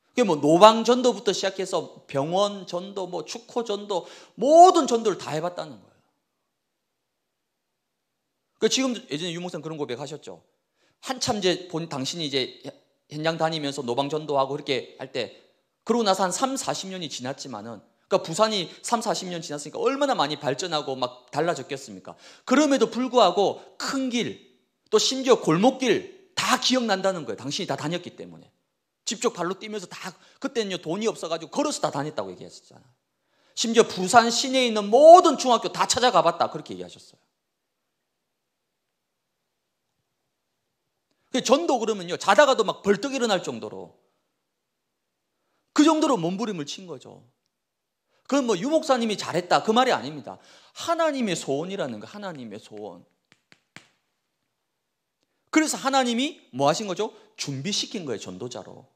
그게 뭐 노방 전도부터 시작해서 병원 전도, 뭐 축호 전도, 모든 전도를 다 해봤다는 거예요. 그 지금 예전에 유목사 그런 고백하셨죠. 한참 이제 본 당신이 이제 현장 다니면서 노방전도하고 그렇게 할 때 그러고 나서 한 3, 40년이 지났지만은 그러니까 부산이 3, 40년 지났으니까 얼마나 많이 발전하고 막 달라졌겠습니까? 그럼에도 불구하고 큰 길, 또 심지어 골목길 다 기억난다는 거예요. 당신이 다 다녔기 때문에. 직접 발로 뛰면서 다 그때는요 돈이 없어가지고 걸어서 다 다녔다고 얘기했었잖아요. 심지어 부산 시내에 있는 모든 중학교 다 찾아가봤다 그렇게 얘기하셨어요. 그 전도 그러면요. 자다가도 막 벌떡 일어날 정도로 그 정도로 몸부림을 친 거죠. 그건 뭐 유목사님이 잘했다 그 말이 아닙니다. 하나님의 소원이라는 거 하나님의 소원. 그래서 하나님이 뭐 하신 거죠? 준비시킨 거예요, 전도자로.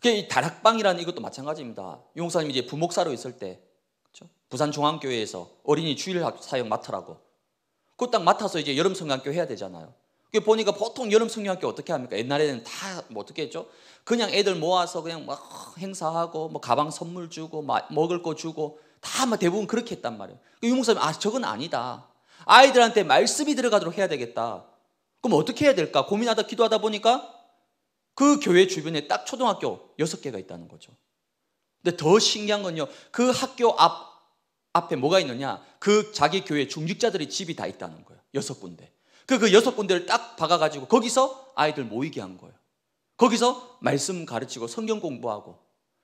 그 다락방이라는 이것도 마찬가지입니다. 유목사님이 이제 부목사로 있을 때, 그렇죠? 부산 중앙교회에서 어린이 주일 사역 맡으라고 그딱 맡아서 이제 여름 성경학교 해야 되잖아요. 그 보니까 보통 여름 성경학교 어떻게 합니까? 옛날에는 다 뭐 어떻게 했죠? 그냥 애들 모아서 그냥 막 행사하고 뭐 가방 선물 주고 먹을 거 주고 다막 대부분 그렇게 했단 말이에요. 그 유목사님 아 저건 아니다. 아이들한테 말씀이 들어가도록 해야 되겠다. 그럼 어떻게 해야 될까? 고민하다 기도하다 보니까 그 교회 주변에 딱 초등학교 여 개가 있다는 거죠. 근데 더 신기한 건요. 그 학교 앞 앞에 뭐가 있느냐? 그 자기 교회 중직자들의 집이 다 있다는 거예요. 여섯 군데. 그, 그 여섯 군데를 딱 박아가지고 거기서 아이들 모이게 한 거예요. 거기서 말씀 가르치고 성경 공부하고.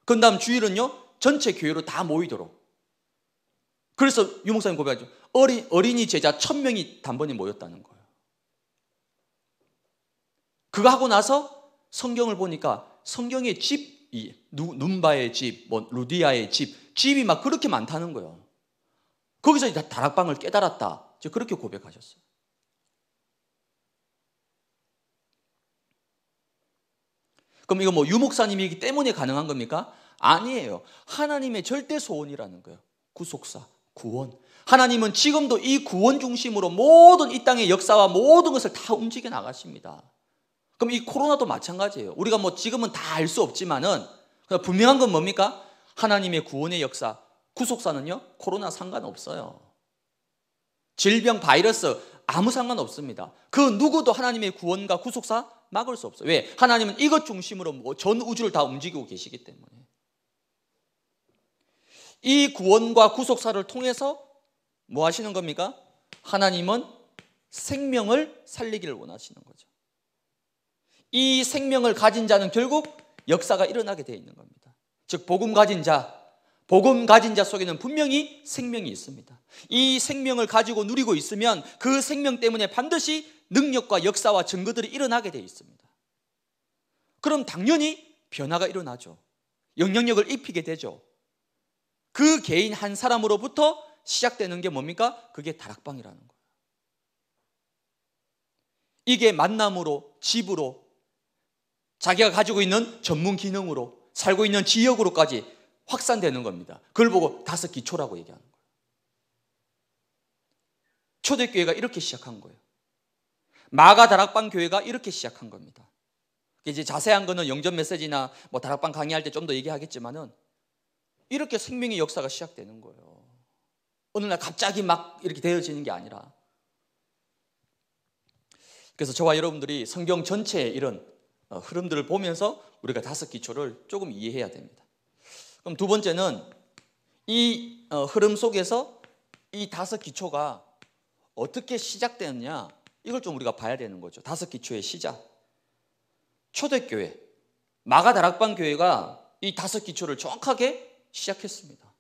그 다음 주일은요, 전체 교회로 다 모이도록. 그래서 유목사님 고백하죠. 어린, 어린이 제자 천명이 단번에 모였다는 거예요. 그거 하고 나서 성경을 보니까 성경의 집, 눈바의 집, 뭐, 루디아의 집, 집이 막 그렇게 많다는 거예요. 거기서 다락방을 깨달았다. 그렇게 고백하셨어요. 그럼 이거 뭐 유목사님이기 때문에 가능한 겁니까? 아니에요. 하나님의 절대 소원이라는 거예요. 구속사, 구원. 하나님은 지금도 이 구원 중심으로 모든 이 땅의 역사와 모든 것을 다 움직여 나가십니다. 그럼 이 코로나도 마찬가지예요. 우리가 뭐 지금은 다 알 수 없지만은 분명한 건 뭡니까? 하나님의 구원의 역사, 구속사는요, 코로나 상관없어요. 질병, 바이러스 아무 상관없습니다. 그 누구도 하나님의 구원과 구속사 막을 수 없어요. 왜? 하나님은 이것 중심으로 뭐 전 우주를 다 움직이고 계시기 때문에. 이 구원과 구속사를 통해서 뭐 하시는 겁니까? 하나님은 생명을 살리기를 원하시는 거죠. 이 생명을 가진 자는 결국 역사가 일어나게 되어 있는 겁니다. 즉 복음 가진 자, 복음 가진 자 속에는 분명히 생명이 있습니다. 이 생명을 가지고 누리고 있으면 그 생명 때문에 반드시 능력과 역사와 증거들이 일어나게 되어 있습니다. 그럼 당연히 변화가 일어나죠. 영향력을 입히게 되죠. 그 개인 한 사람으로부터 시작되는 게 뭡니까? 그게 다락방이라는 거예요. 이게 만남으로, 집으로, 자기가 가지고 있는 전문 기능으로, 살고 있는 지역으로까지 확산되는 겁니다. 그걸 보고 다섯 기초라고 얘기하는 거예요. 초대교회가 이렇게 시작한 거예요. 마가 다락방 교회가 이렇게 시작한 겁니다. 이제 자세한 거는 영전 메시지나 뭐 다락방 강의할 때 좀 더 얘기하겠지만은 이렇게 생명의 역사가 시작되는 거예요. 어느 날 갑자기 막 이렇게 되어지는 게 아니라 그래서 저와 여러분들이 성경 전체의 이런 어, 흐름들을 보면서 우리가 다섯 기초를 조금 이해해야 됩니다. 그럼 두 번째는 이 어, 흐름 속에서 이 다섯 기초가 어떻게 시작되느냐 이걸 좀 우리가 봐야 되는 거죠. 다섯 기초의 시작. 초대교회 마가 다락방 교회가 이 다섯 기초를 정확하게 시작했습니다.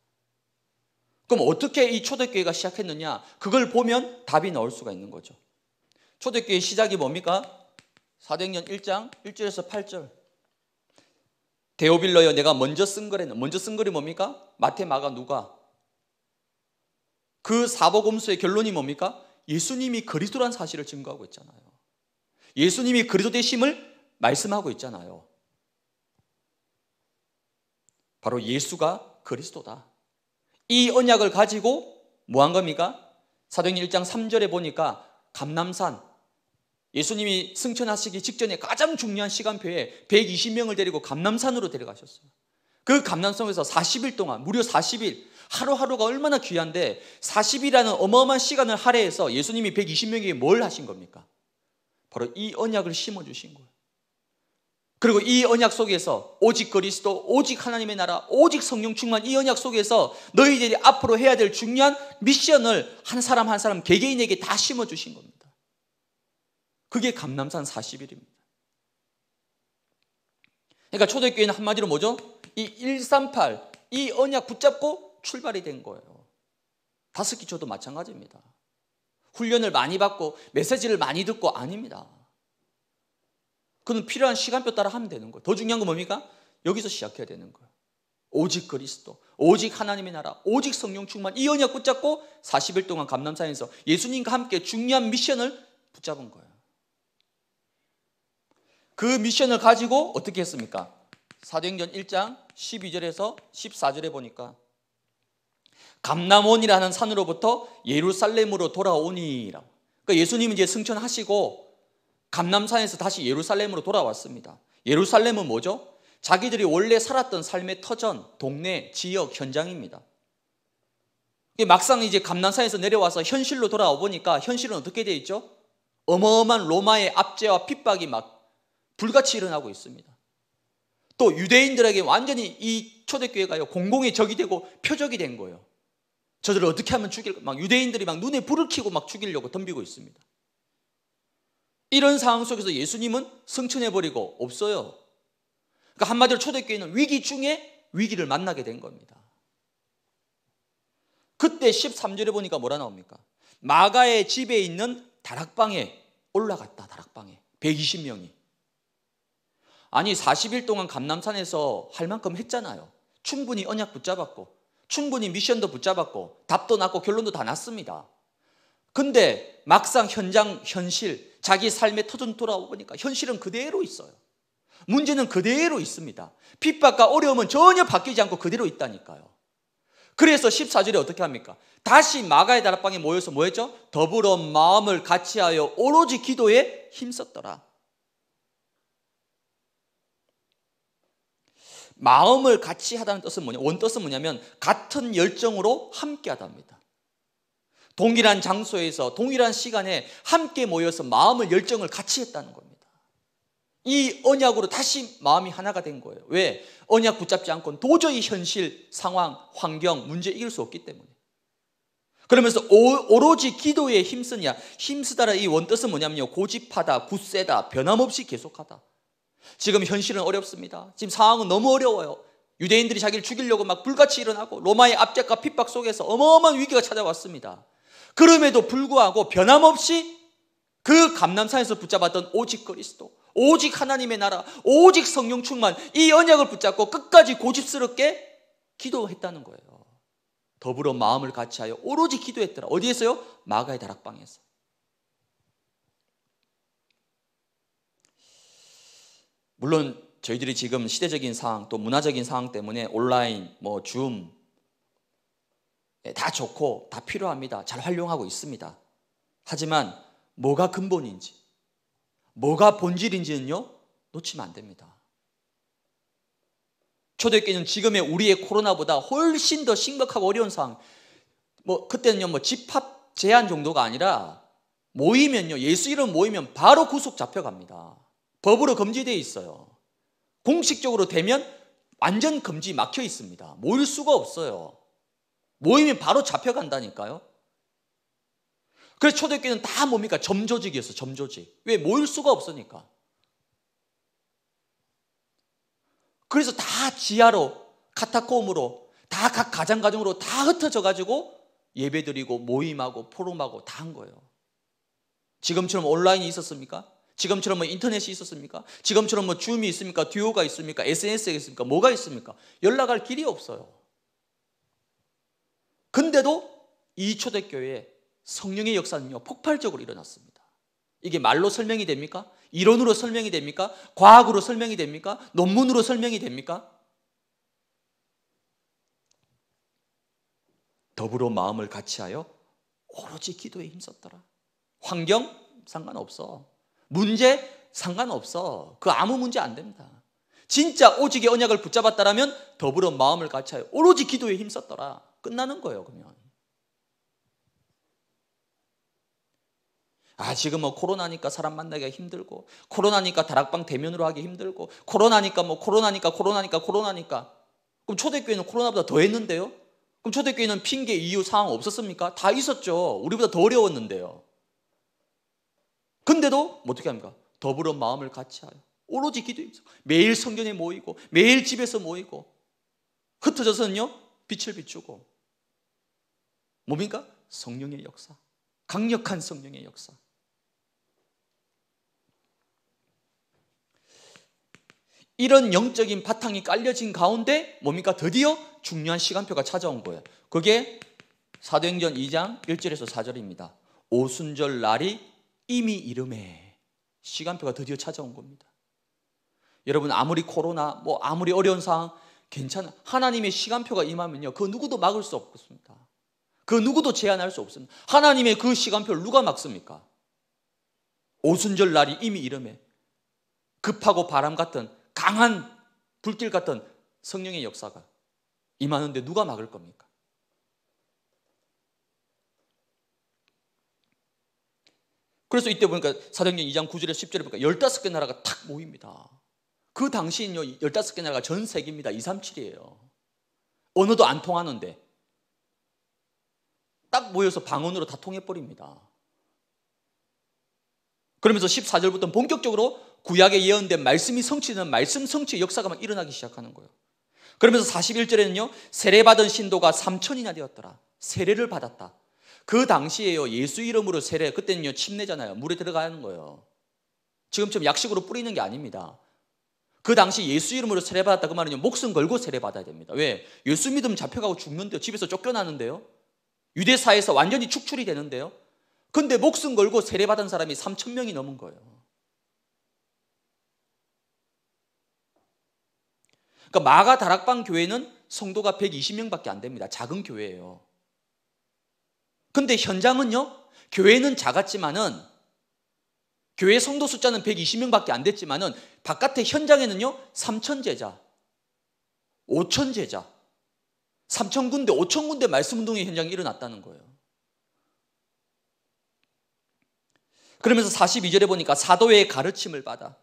그럼 어떻게 이 초대교회가 시작했느냐? 그걸 보면 답이 나올 수가 있는 거죠. 초대교회 의 시작이 뭡니까? 사도행전 1장 1절에서 8절. 데오빌러여 내가 먼저 쓴 거래는 먼저 쓴 글이 뭡니까? 마테 마가 누가 그 사복음서의 결론이 뭡니까? 예수님이 그리스도란 사실을 증거하고 있잖아요. 예수님이 그리스도 되심을 말씀하고 있잖아요. 바로 예수가 그리스도다. 이 언약을 가지고 뭐 한 겁니까? 사도행 1장 3절에 보니까 감남산 예수님이 승천하시기 직전에 가장 중요한 시간표에 120명을 데리고 감남산으로 데려가셨어요. 그 감남성에서 40일 동안 무려 40일 하루하루가 얼마나 귀한데 40이라는 어마어마한 시간을 할애해서 예수님이 120명에게 뭘 하신 겁니까? 바로 이 언약을 심어 주신 거예요. 그리고 이 언약 속에서 오직 그리스도, 오직 하나님의 나라, 오직 성령 충만 이 언약 속에서 너희들이 앞으로 해야 될 중요한 미션을 한 사람 한 사람 개개인에게 다 심어 주신 겁니다. 그게 감남산 40일입니다. 그러니까 초대교회는 한마디로 뭐죠? 이 138, 이 언약 붙잡고 출발이 된 거예요. 다섯 기초도 마찬가지입니다. 훈련을 많이 받고 메시지를 많이 듣고 아닙니다. 그는 필요한 시간표 따라 하면 되는 거예요. 더 중요한 건 뭡니까? 여기서 시작해야 되는 거예요. 오직 그리스도, 오직 하나님의 나라, 오직 성령 충만 이 언약 붙잡고 40일 동안 감남산에서 예수님과 함께 중요한 미션을 붙잡은 거예요. 그 미션을 가지고 어떻게 했습니까? 사도행전 1장 12절에서 14절에 보니까 감나원이라는 산으로부터 예루살렘으로 돌아오니라 그러니까 예수님은 이제 승천하시고 감남산에서 다시 예루살렘으로 돌아왔습니다. 예루살렘은 뭐죠? 자기들이 원래 살았던 삶의 터전, 동네, 지역, 현장입니다. 막상 이제 감남산에서 내려와서 현실로 돌아와 보니까 현실은 어떻게 되어 있죠? 어마어마한 로마의 압제와 핍박이 막 불같이 일어나고 있습니다. 또 유대인들에게 완전히 이초대교회가 공공의 적이 되고 표적이 된 거예요. 저들을 어떻게 하면 죽일 막 유대인들이 막 눈에 불을 켜고 막 죽이려고 덤비고 있습니다. 이런 상황 속에서 예수님은 승천해 버리고 없어요. 그러니까 한마디로 초대교회는 위기 중에 위기를 만나게 된 겁니다. 그때 13절에 보니까 뭐라 나옵니까? 마가의 집에 있는 다락방에 올라갔다 다락방에 120명이 아니 40일 동안 감남산에서 할 만큼 했잖아요. 충분히 언약 붙잡았고 충분히 미션도 붙잡았고 답도 났고 결론도 다 났습니다. 근데 막상 현장 현실 자기 삶의 터전 돌아오니까 현실은 그대로 있어요. 문제는 그대로 있습니다. 핍박과 어려움은 전혀 바뀌지 않고 그대로 있다니까요. 그래서 14절에 어떻게 합니까? 다시 마가의 다락방에 모여서 뭐했죠? 더불어 마음을 같이하여 오로지 기도에 힘썼더라. 마음을 같이 하다는 뜻은 뭐냐? 원뜻은 뭐냐면 같은 열정으로 함께 하답니다. 동일한 장소에서 동일한 시간에 함께 모여서 마음을 열정을 같이 했다는 겁니다. 이 언약으로 다시 마음이 하나가 된 거예요. 왜? 언약 붙잡지 않고는 도저히 현실, 상황, 환경, 문제 이길 수 없기 때문에. 그러면서 오, 오로지 기도에 힘쓰냐? 힘쓰다라 이 원뜻은 뭐냐면요. 고집하다, 굳세다, 변함없이 계속하다. 지금 현실은 어렵습니다. 지금 상황은 너무 어려워요. 유대인들이 자기를 죽이려고 막 불같이 일어나고 로마의 압제과 핍박 속에서 어마어마한 위기가 찾아왔습니다. 그럼에도 불구하고 변함없이 그 감남산에서 붙잡았던 오직 그리스도, 오직 하나님의 나라, 오직 성령 충만 이 언약을 붙잡고 끝까지 고집스럽게 기도했다는 거예요. 더불어 마음을 같이하여 오로지 기도했더라. 어디에서요? 마가의 다락방에서. 물론 저희들이 지금 시대적인 상황 또 문화적인 상황 때문에 온라인 뭐줌다 예, 좋고 다 필요합니다. 잘 활용하고 있습니다. 하지만 뭐가 근본인지 뭐가 본질인지는요 놓치면 안 됩니다. 초대교회는 지금의 우리의 코로나보다 훨씬 더 심각하고 어려운 상황. 뭐 그때는요 뭐 집합 제한 정도가 아니라 모이면요 예수 이름 모이면 바로 구속 잡혀갑니다. 법으로 금지되어 있어요. 공식적으로 되면 완전 금지 막혀 있습니다. 모일 수가 없어요. 모이면 바로 잡혀간다니까요. 그래서 초대교회는 다 뭡니까? 점조직이었어, 점조직. 왜? 모일 수가 없으니까. 그래서 다 지하로, 카타콤으로, 다 각가정가정으로다 흩어져가지고 예배드리고 모임하고 포럼하고 다 한 거예요. 지금처럼 온라인이 있었습니까? 지금처럼 뭐 인터넷이 있었습니까? 지금처럼 뭐 줌이 있습니까? 듀오가 있습니까? SNS가 있습니까? 뭐가 있습니까? 연락할 길이 없어요. 근데도 이 초대교회에 성령의 역사는요, 폭발적으로 일어났습니다. 이게 말로 설명이 됩니까? 이론으로 설명이 됩니까? 과학으로 설명이 됩니까? 논문으로 설명이 됩니까? 더불어 마음을 같이하여 오로지 기도에 힘썼더라. 환경 상관없어. 문제 상관없어. 그 아무 문제 안 됩니다. 진짜 오직의 언약을 붙잡았다라면 더불어 마음을 같이하여 오로지 기도에 힘썼더라. 끝나는 거예요, 그러면. 아, 지금 뭐 코로나니까 사람 만나기가 힘들고, 코로나니까 다락방 대면으로 하기 힘들고, 코로나니까 뭐 코로나니까 코로나니까 코로나니까. 그럼 초대교회는 코로나보다 더 했는데요? 그럼 초대교회는 핑계 이유 상황 없었습니까? 다 있었죠. 우리보다 더 어려웠는데요. 근데도 뭐 어떻게 합니까? 더불어 마음을 같이 하여 오로지 기도입니다. 매일 성경에 모이고 매일 집에서 모이고 흩어져서는요 빛을 비추고 뭡니까? 성령의 역사 강력한 성령의 역사 이런 영적인 바탕이 깔려진 가운데 뭡니까? 드디어 중요한 시간표가 찾아온 거예요. 그게 사도행전 2장 1절에서 4절입니다. 오순절 날이 이미 이름에 시간표가 드디어 찾아온 겁니다. 여러분 아무리 코로나 뭐 아무리 어려운 상황 괜찮아 하나님의 시간표가 임하면요 그 누구도 막을 수 없습니다. 그 누구도 제한할 수 없습니다. 하나님의 그 시간표를 누가 막습니까? 오순절 날이 이미 이름에 급하고 바람 같은 강한 불길 같은 성령의 역사가 임하는데 누가 막을 겁니까? 그래서 이때 보니까 사도행전 2장 9절에 10절에 보니까 15개 나라가 탁 모입니다. 그 당시에는요, 15개 나라가 전 세계입니다. 2, 3, 7이에요. 언어도 안 통하는데. 딱 모여서 방언으로 다 통해버립니다. 그러면서 14절부터 본격적으로 구약에 예언된 말씀이 성취되는 말씀 성취 의 역사가 막 일어나기 시작하는 거예요. 그러면서 41절에는요, 세례받은 신도가 3천이나 되었더라. 세례를 받았다. 그 당시에요. 예수 이름으로 세례 그때는요. 침내잖아요 물에 들어가는 거예요. 지금처럼 약식으로 뿌리는 게 아닙니다. 그 당시 예수 이름으로 세례받았다 그 말은요. 목숨 걸고 세례받아야 됩니다. 왜? 예수 믿음 잡혀가고 죽는데요. 집에서 쫓겨나는데요. 유대사에서 완전히 축출이 되는데요. 근데 목숨 걸고 세례받은 사람이 3천 명이 넘은 거예요. 그러니까 마가 다락방 교회는 성도가 120명밖에 안 됩니다. 작은 교회예요. 근데 현장은요, 교회는 작았지만은, 교회 성도 숫자는 120명 밖에 안 됐지만은, 바깥의 현장에는요, 3천 제자, 5천 제자, 3천 군데, 5천 군데 말씀 운동의 현장이 일어났다는 거예요. 그러면서 42절에 보니까 사도의 가르침을 받아.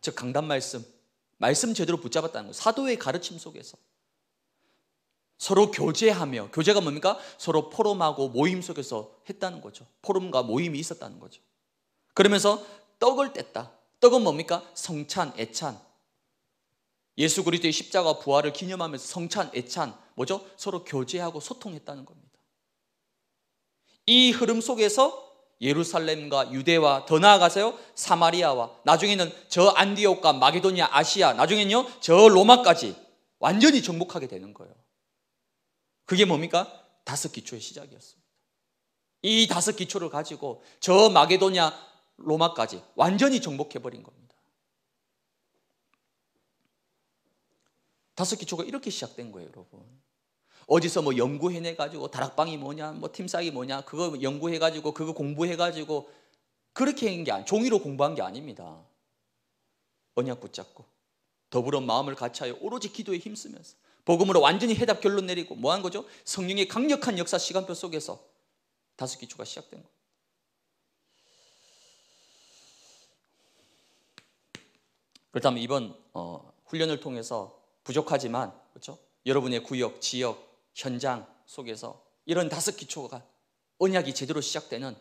즉, 강단 말씀. 말씀 제대로 붙잡았다는 거예요. 사도의 가르침 속에서. 서로 교제하며 교제가 뭡니까? 서로 포럼하고 모임 속에서 했다는 거죠. 포럼과 모임이 있었다는 거죠. 그러면서 떡을 뗐다. 떡은 뭡니까? 성찬, 애찬. 예수 그리스도의 십자가 부활을 기념하면서 성찬, 애찬 뭐죠? 서로 교제하고 소통했다는 겁니다. 이 흐름 속에서 예루살렘과 유대와 더 나아가서요 사마리아와 나중에는 저 안디옥과 마게도니아 아시아 나중에는요 저 로마까지 완전히 정복하게 되는 거예요. 그게 뭡니까? 다섯 기초의 시작이었습니다. 이 다섯 기초를 가지고 저 마게도냐 로마까지 완전히 정복해버린 겁니다. 다섯 기초가 이렇게 시작된 거예요, 여러분. 어디서 뭐 연구해내가지고 다락방이 뭐냐, 뭐 팀싸기 뭐냐, 그거 연구해가지고 그거 공부해가지고 그렇게 한 게 아니, 종이로 공부한 게 아닙니다. 언약 붙잡고 더불어 마음을 같이 하여 오로지 기도에 힘쓰면서 복음으로 완전히 해답 결론 내리고 뭐 한 거죠? 성령의 강력한 역사 시간표 속에서 다섯 기초가 시작된 거. 그렇다면 이번 어, 훈련을 통해서 부족하지만 그렇죠? 여러분의 구역, 지역, 현장 속에서 이런 다섯 기초가 언약이 제대로 시작되는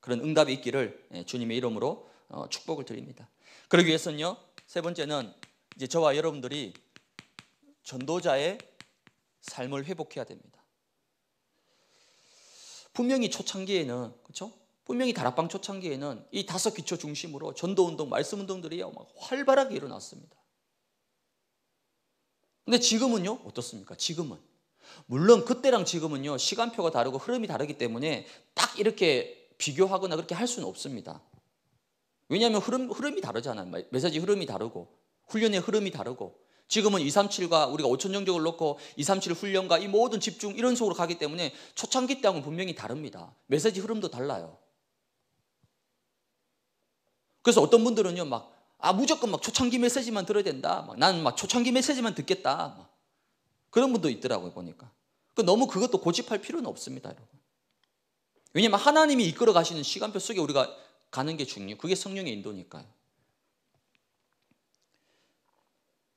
그런 응답이 있기를 예, 주님의 이름으로 어, 축복을 드립니다. 그러기 위해서는요. 세 번째는 이제 저와 여러분들이 전도자의 삶을 회복해야 됩니다. 분명히 초창기에는 그렇죠? 분명히 다락방 초창기에는 이 다섯 기초 중심으로 전도 운동, 말씀 운동들이 막 활발하게 일어났습니다. 근데 지금은요 어떻습니까? 지금은 물론 그때랑 지금은요 시간표가 다르고 흐름이 다르기 때문에 딱 이렇게 비교하거나 그렇게 할 수는 없습니다. 왜냐하면 흐름, 흐름이 다르잖아요. 메시지 흐름이 다르고 훈련의 흐름이 다르고 지금은 237과 우리가 5천 정적을 놓고 237 훈련과 이 모든 집중 이런 속으로 가기 때문에 초창기 때하고는 분명히 다릅니다. 메시지 흐름도 달라요. 그래서 어떤 분들은요, 막, 아, 무조건 막 초창기 메시지만 들어야 된다. 막, 나는 막 초창기 메시지만 듣겠다. 막. 그런 분도 있더라고요, 보니까. 그 너무 그것도 고집할 필요는 없습니다, 여러분. 왜냐면 하나님이 이끌어 가시는 시간표 속에 우리가 가는 게 중요. 요해 그게 성령의 인도니까요.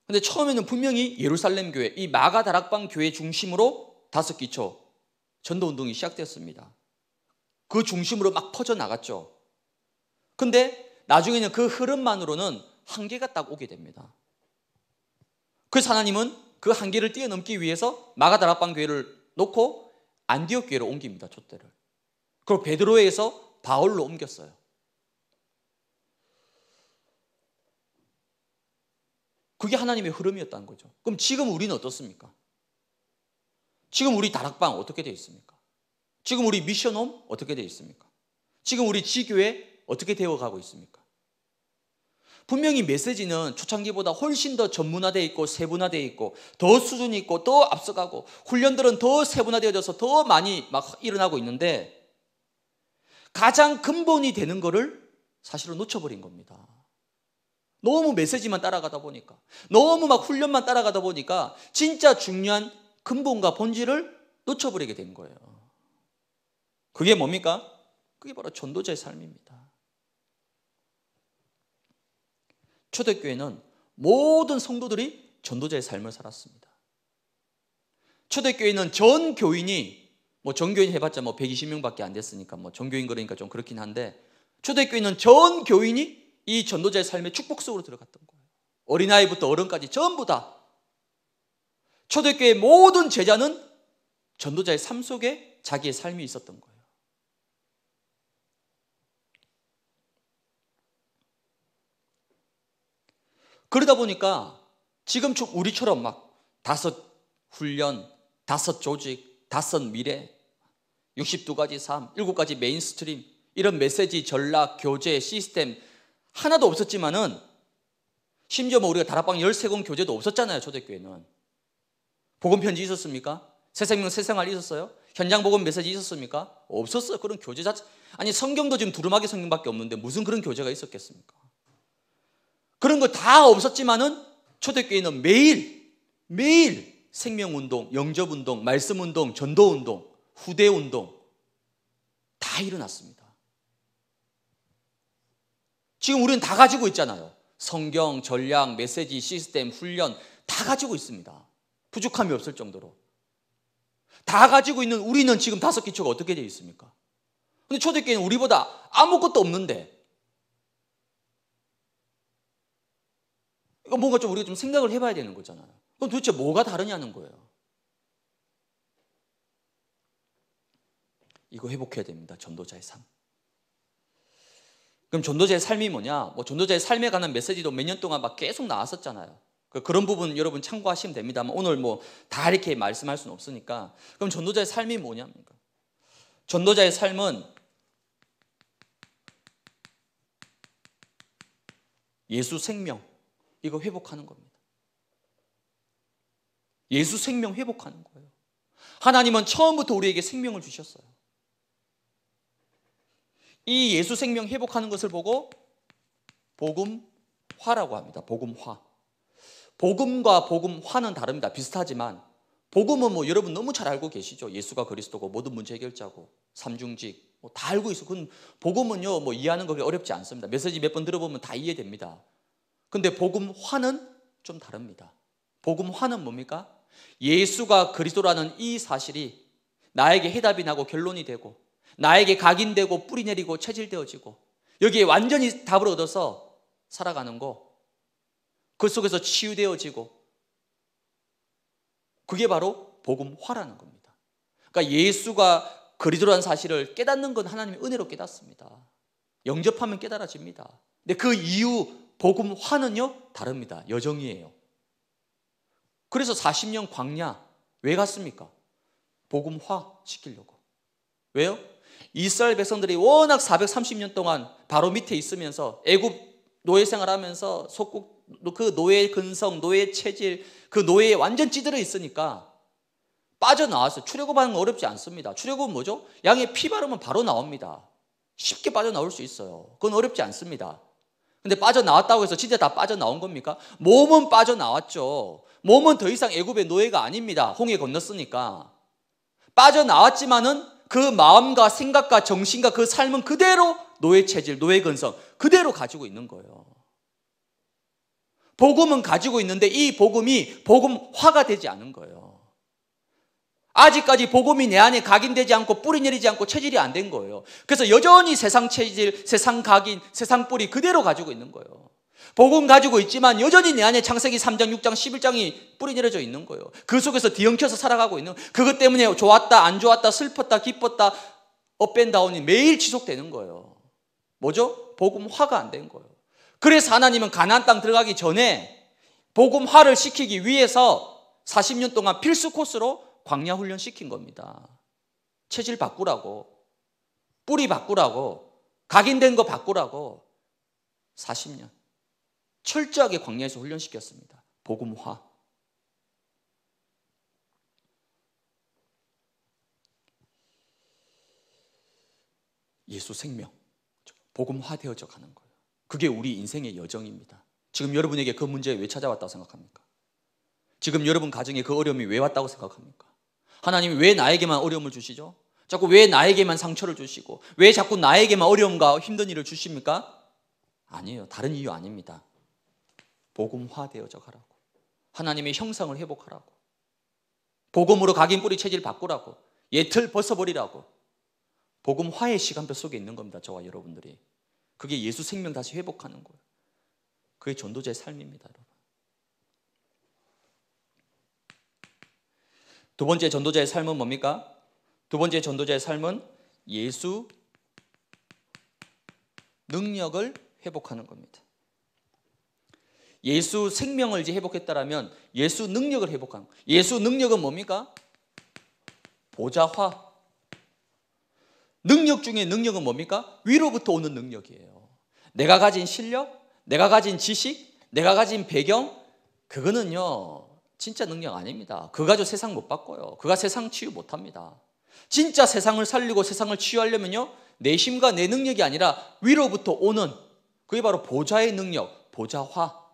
근데 처음에는 분명히 예루살렘 교회, 이 마가 다락방 교회 중심으로 다섯 기초 전도 운동이 시작되었습니다. 그 중심으로 막 퍼져 나갔죠. 근데 나중에는 그 흐름만으로는 한계가 딱 오게 됩니다. 그래서 하나님은 그 한계를 뛰어넘기 위해서 마가 다락방 교회를 놓고 안디옥 교회로 옮깁니다. 촛대를. 그리고 베드로에서 바울로 옮겼어요. 그게 하나님의 흐름이었다는 거죠. 그럼 지금 우리는 어떻습니까? 지금 우리 다락방 어떻게 되어 있습니까? 지금 우리 미션홈 어떻게 되어 있습니까? 지금 우리 지교회 어떻게 되어 가고 있습니까? 분명히 메시지는 초창기보다 훨씬 더 전문화되어 있고 세분화되어 있고 더수준 있고 더 앞서가고 훈련들은 더 세분화되어져서 더 많이 막 일어나고 있는데 가장 근본이 되는 거를 사실은 놓쳐버린 겁니다. 너무 메시지만 따라가다 보니까 너무 막 훈련만 따라가다 보니까 진짜 중요한 근본과 본질을 놓쳐버리게 된 거예요. 그게 뭡니까? 그게 바로 전도자의 삶입니다. 초대교회는 모든 성도들이 전도자의 삶을 살았습니다. 초대교회는 전 교인이 뭐 전교인 해봤자 뭐 120명밖에 안 됐으니까 뭐 전교인 그러니까 좀 그렇긴 한데 초대교회는 전 교인이 이 전도자의 삶의 축복 속으로 들어갔던 거예요. 어린아이부터 어른까지 전부 다 초대교회 모든 제자는 전도자의 삶 속에 자기의 삶이 있었던 거예요. 그러다 보니까 지금 우리처럼 막 다섯 훈련, 다섯 조직, 다섯 미래, 62가지 삶, 7가지 메인스트림, 이런 메시지, 전락, 교재 시스템, 하나도 없었지만은 심지어 뭐 우리가 다락방 13권 교재도 없었잖아요, 초대교회는. 복음 편지 있었습니까? 새 생명 새 생활 있었어요? 현장 복음 메시지 있었습니까? 없었어요. 그런 교재 자체 아니 성경도 지금 두루마기 성경밖에 없는데 무슨 그런 교재가 있었겠습니까? 그런 거 다 없었지만은 초대교회는 매일 매일 생명 운동, 영접 운동, 말씀 운동, 전도 운동, 후대 운동 다 일어났습니다. 지금 우리는 다 가지고 있잖아요. 성경, 전략, 메시지, 시스템, 훈련 다 가지고 있습니다. 부족함이 없을 정도로. 다 가지고 있는 우리는 지금 다섯 기초가 어떻게 되어 있습니까? 근데 초대교회는 우리보다 아무것도 없는데 이거 뭔가 좀 우리가 좀 생각을 해봐야 되는 거잖아요. 그럼 도대체 뭐가 다르냐는 거예요. 이거 회복해야 됩니다. 전도자의 삶. 그럼 전도자의 삶이 뭐냐? 뭐 전도자의 삶에 관한 메시지도 몇 년 동안 막 계속 나왔었잖아요. 그, 그런 부분 여러분 참고하시면 됩니다 오늘 뭐 다 이렇게 말씀할 수는 없으니까 그럼 전도자의 삶이 뭐냐입니까? 전도자의 삶은 예수 생명 이거 회복하는 겁니다. 예수 생명 회복하는 거예요. 하나님은 처음부터 우리에게 생명을 주셨어요. 이 예수 생명 회복하는 것을 보고 복음화라고 합니다. 복음화. 복음과 복음화는 다릅니다. 비슷하지만 복음은 뭐 여러분 너무 잘 알고 계시죠. 예수가 그리스도고 모든 문제 해결자고 삼중직 뭐다 알고 있어. 그 복음은요 뭐 이해하는 거그 어렵지 않습니다. 메시지 몇 번 들어보면 다 이해됩니다. 근데 복음화는 좀 다릅니다. 복음화는 뭡니까? 예수가 그리스도라는 이 사실이 나에게 해답이 나고 결론이 되고 나에게 각인되고 뿌리 내리고 체질되어지고 여기에 완전히 답을 얻어서 살아가는 거. 그 속에서 치유되어지고 그게 바로 복음화라는 겁니다. 그러니까 예수가 그리스도라는 사실을 깨닫는 건 하나님의 은혜로 깨닫습니다. 영접하면 깨달아집니다. 근데 그 이후 복음화는요 다릅니다. 여정이에요. 그래서 40년 광야 왜 갔습니까? 복음화 시키려고. 왜요? 이스라엘 백성들이 워낙 430년 동안 바로 밑에 있으면서 애굽 노예 생활하면서 속국 그노예 근성, 노예 체질, 그 노예에 완전 찌들어 있으니까 빠져나왔어 출애굽하는 건 어렵지 않습니다. 출애굽은 뭐죠? 양의 피 바르면 바로 나옵니다. 쉽게 빠져나올 수 있어요. 그건 어렵지 않습니다. 근데 빠져나왔다고 해서 진짜 다 빠져나온 겁니까? 몸은 빠져나왔죠. 몸은 더 이상 애굽의 노예가 아닙니다. 홍해 건넜으니까. 빠져나왔지만은 그 마음과 생각과 정신과 그 삶은 그대로 노예 체질, 노예 근성 그대로 가지고 있는 거예요. 복음은 가지고 있는데 이 복음이 복음화가 되지 않은 거예요. 아직까지 복음이 내 안에 각인되지 않고 뿌리 내리지 않고 체질이 안 된 거예요. 그래서 여전히 세상 체질, 세상 각인, 세상 뿌리 그대로 가지고 있는 거예요. 복음 가지고 있지만 여전히 내 안에 창세기 3장, 6장, 11장이 뿌리 내려져 있는 거예요. 그 속에서 뒤엉켜서 살아가고 있는 그것 때문에 좋았다, 안 좋았다, 슬펐다, 기뻤다, 업앤다운이 매일 지속되는 거예요. 뭐죠? 복음화가 안 된 거예요. 그래서 하나님은 가나안 땅 들어가기 전에 복음화를 시키기 위해서 40년 동안 필수 코스로 광야 훈련 시킨 겁니다. 체질 바꾸라고, 뿌리 바꾸라고, 각인된 거 바꾸라고 40년. 철저하게 광야에서 훈련시켰습니다. 복음화. 예수 생명. 복음화 되어져 가는 거예요. 그게 우리 인생의 여정입니다. 지금 여러분에게 그 문제 왜 찾아왔다고 생각합니까? 지금 여러분 가정에 그 어려움이 왜 왔다고 생각합니까? 하나님이 왜 나에게만 어려움을 주시죠? 자꾸 왜 나에게만 상처를 주시고 왜 자꾸 나에게만 어려움과 힘든 일을 주십니까? 아니에요. 다른 이유 아닙니다. 복음화되어져 가라고. 하나님의 형상을 회복하라고. 복음으로 각인 뿌리 체질 바꾸라고. 옛 틀 벗어버리라고. 복음화의 시간표 속에 있는 겁니다. 저와 여러분들이. 그게 예수 생명 다시 회복하는 거예요. 그게 전도자의 삶입니다, 여러분. 두 번째 전도자의 삶은 뭡니까? 두 번째 전도자의 삶은 예수 능력을 회복하는 겁니다. 예수 생명을 이제 회복했다라면 예수 능력을 회복한 예수 능력은 뭡니까? 보좌화. 능력 중에 능력은 뭡니까? 위로부터 오는 능력이에요. 내가 가진 실력, 내가 가진 지식, 내가 가진 배경, 그거는요, 진짜 능력 아닙니다. 그거 가지고 세상 못 바꿔요. 그가 세상 치유 못 합니다. 진짜 세상을 살리고 세상을 치유하려면요, 내 힘과 내 능력이 아니라 위로부터 오는, 그게 바로 보좌의 능력, 보좌화.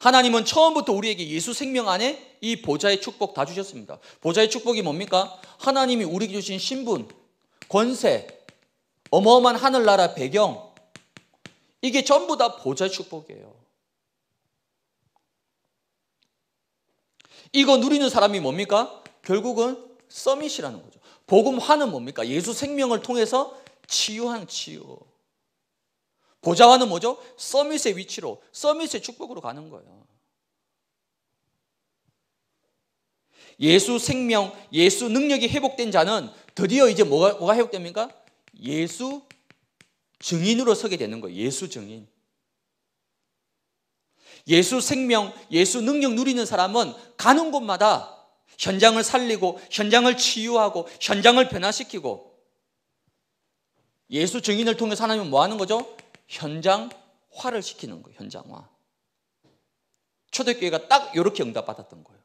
하나님은 처음부터 우리에게 예수 생명 안에 이 보좌의 축복 다 주셨습니다. 보좌의 축복이 뭡니까? 하나님이 우리에게 주신 신분, 권세, 어마어마한 하늘나라 배경, 이게 전부 다 보좌의 축복이에요. 이거 누리는 사람이 뭡니까? 결국은 서밋이라는 거죠. 복음화는 뭡니까? 예수 생명을 통해서 치유한 치유. 보좌와는 뭐죠? 서밋의 위치로, 서밋의 축복으로 가는 거예요. 예수 생명, 예수 능력이 회복된 자는 드디어 이제 뭐가, 뭐가 회복됩니까? 예수 증인으로 서게 되는 거예요. 예수 증인. 예수 생명, 예수 능력 누리는 사람은 가는 곳마다 현장을 살리고, 현장을 치유하고, 현장을 변화시키고, 예수 증인을 통해서 하나님은 뭐 하는 거죠? 현장화를 시키는 거예요. 현장화. 초대교회가 딱 이렇게 응답받았던 거예요.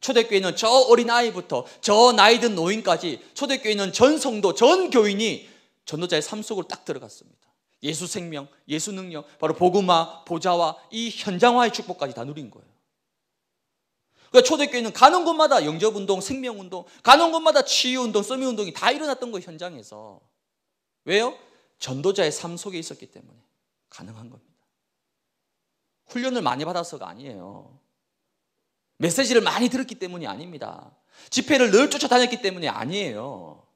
초대교회는 저 어린아이부터 저 나이 든 노인까지 초대교회는 전 성도, 전 교인이 전도자의 삶 속으로 딱 들어갔습니다. 예수 생명, 예수 능력, 바로 복음화, 보좌와 이 현장화의 축복까지 다 누린 거예요. 그러니까 초대교회는 가는 곳마다 영접운동, 생명운동, 가는 곳마다 치유운동, 써미운동이 다 일어났던 거예요, 현장에서. 왜요? 전도자의 삶 속에 있었기 때문에 가능한 겁니다. 훈련을 많이 받아서가 아니에요. 메시지를 많이 들었기 때문이 아닙니다. 집회를 늘 쫓아다녔기 때문이 아니에요.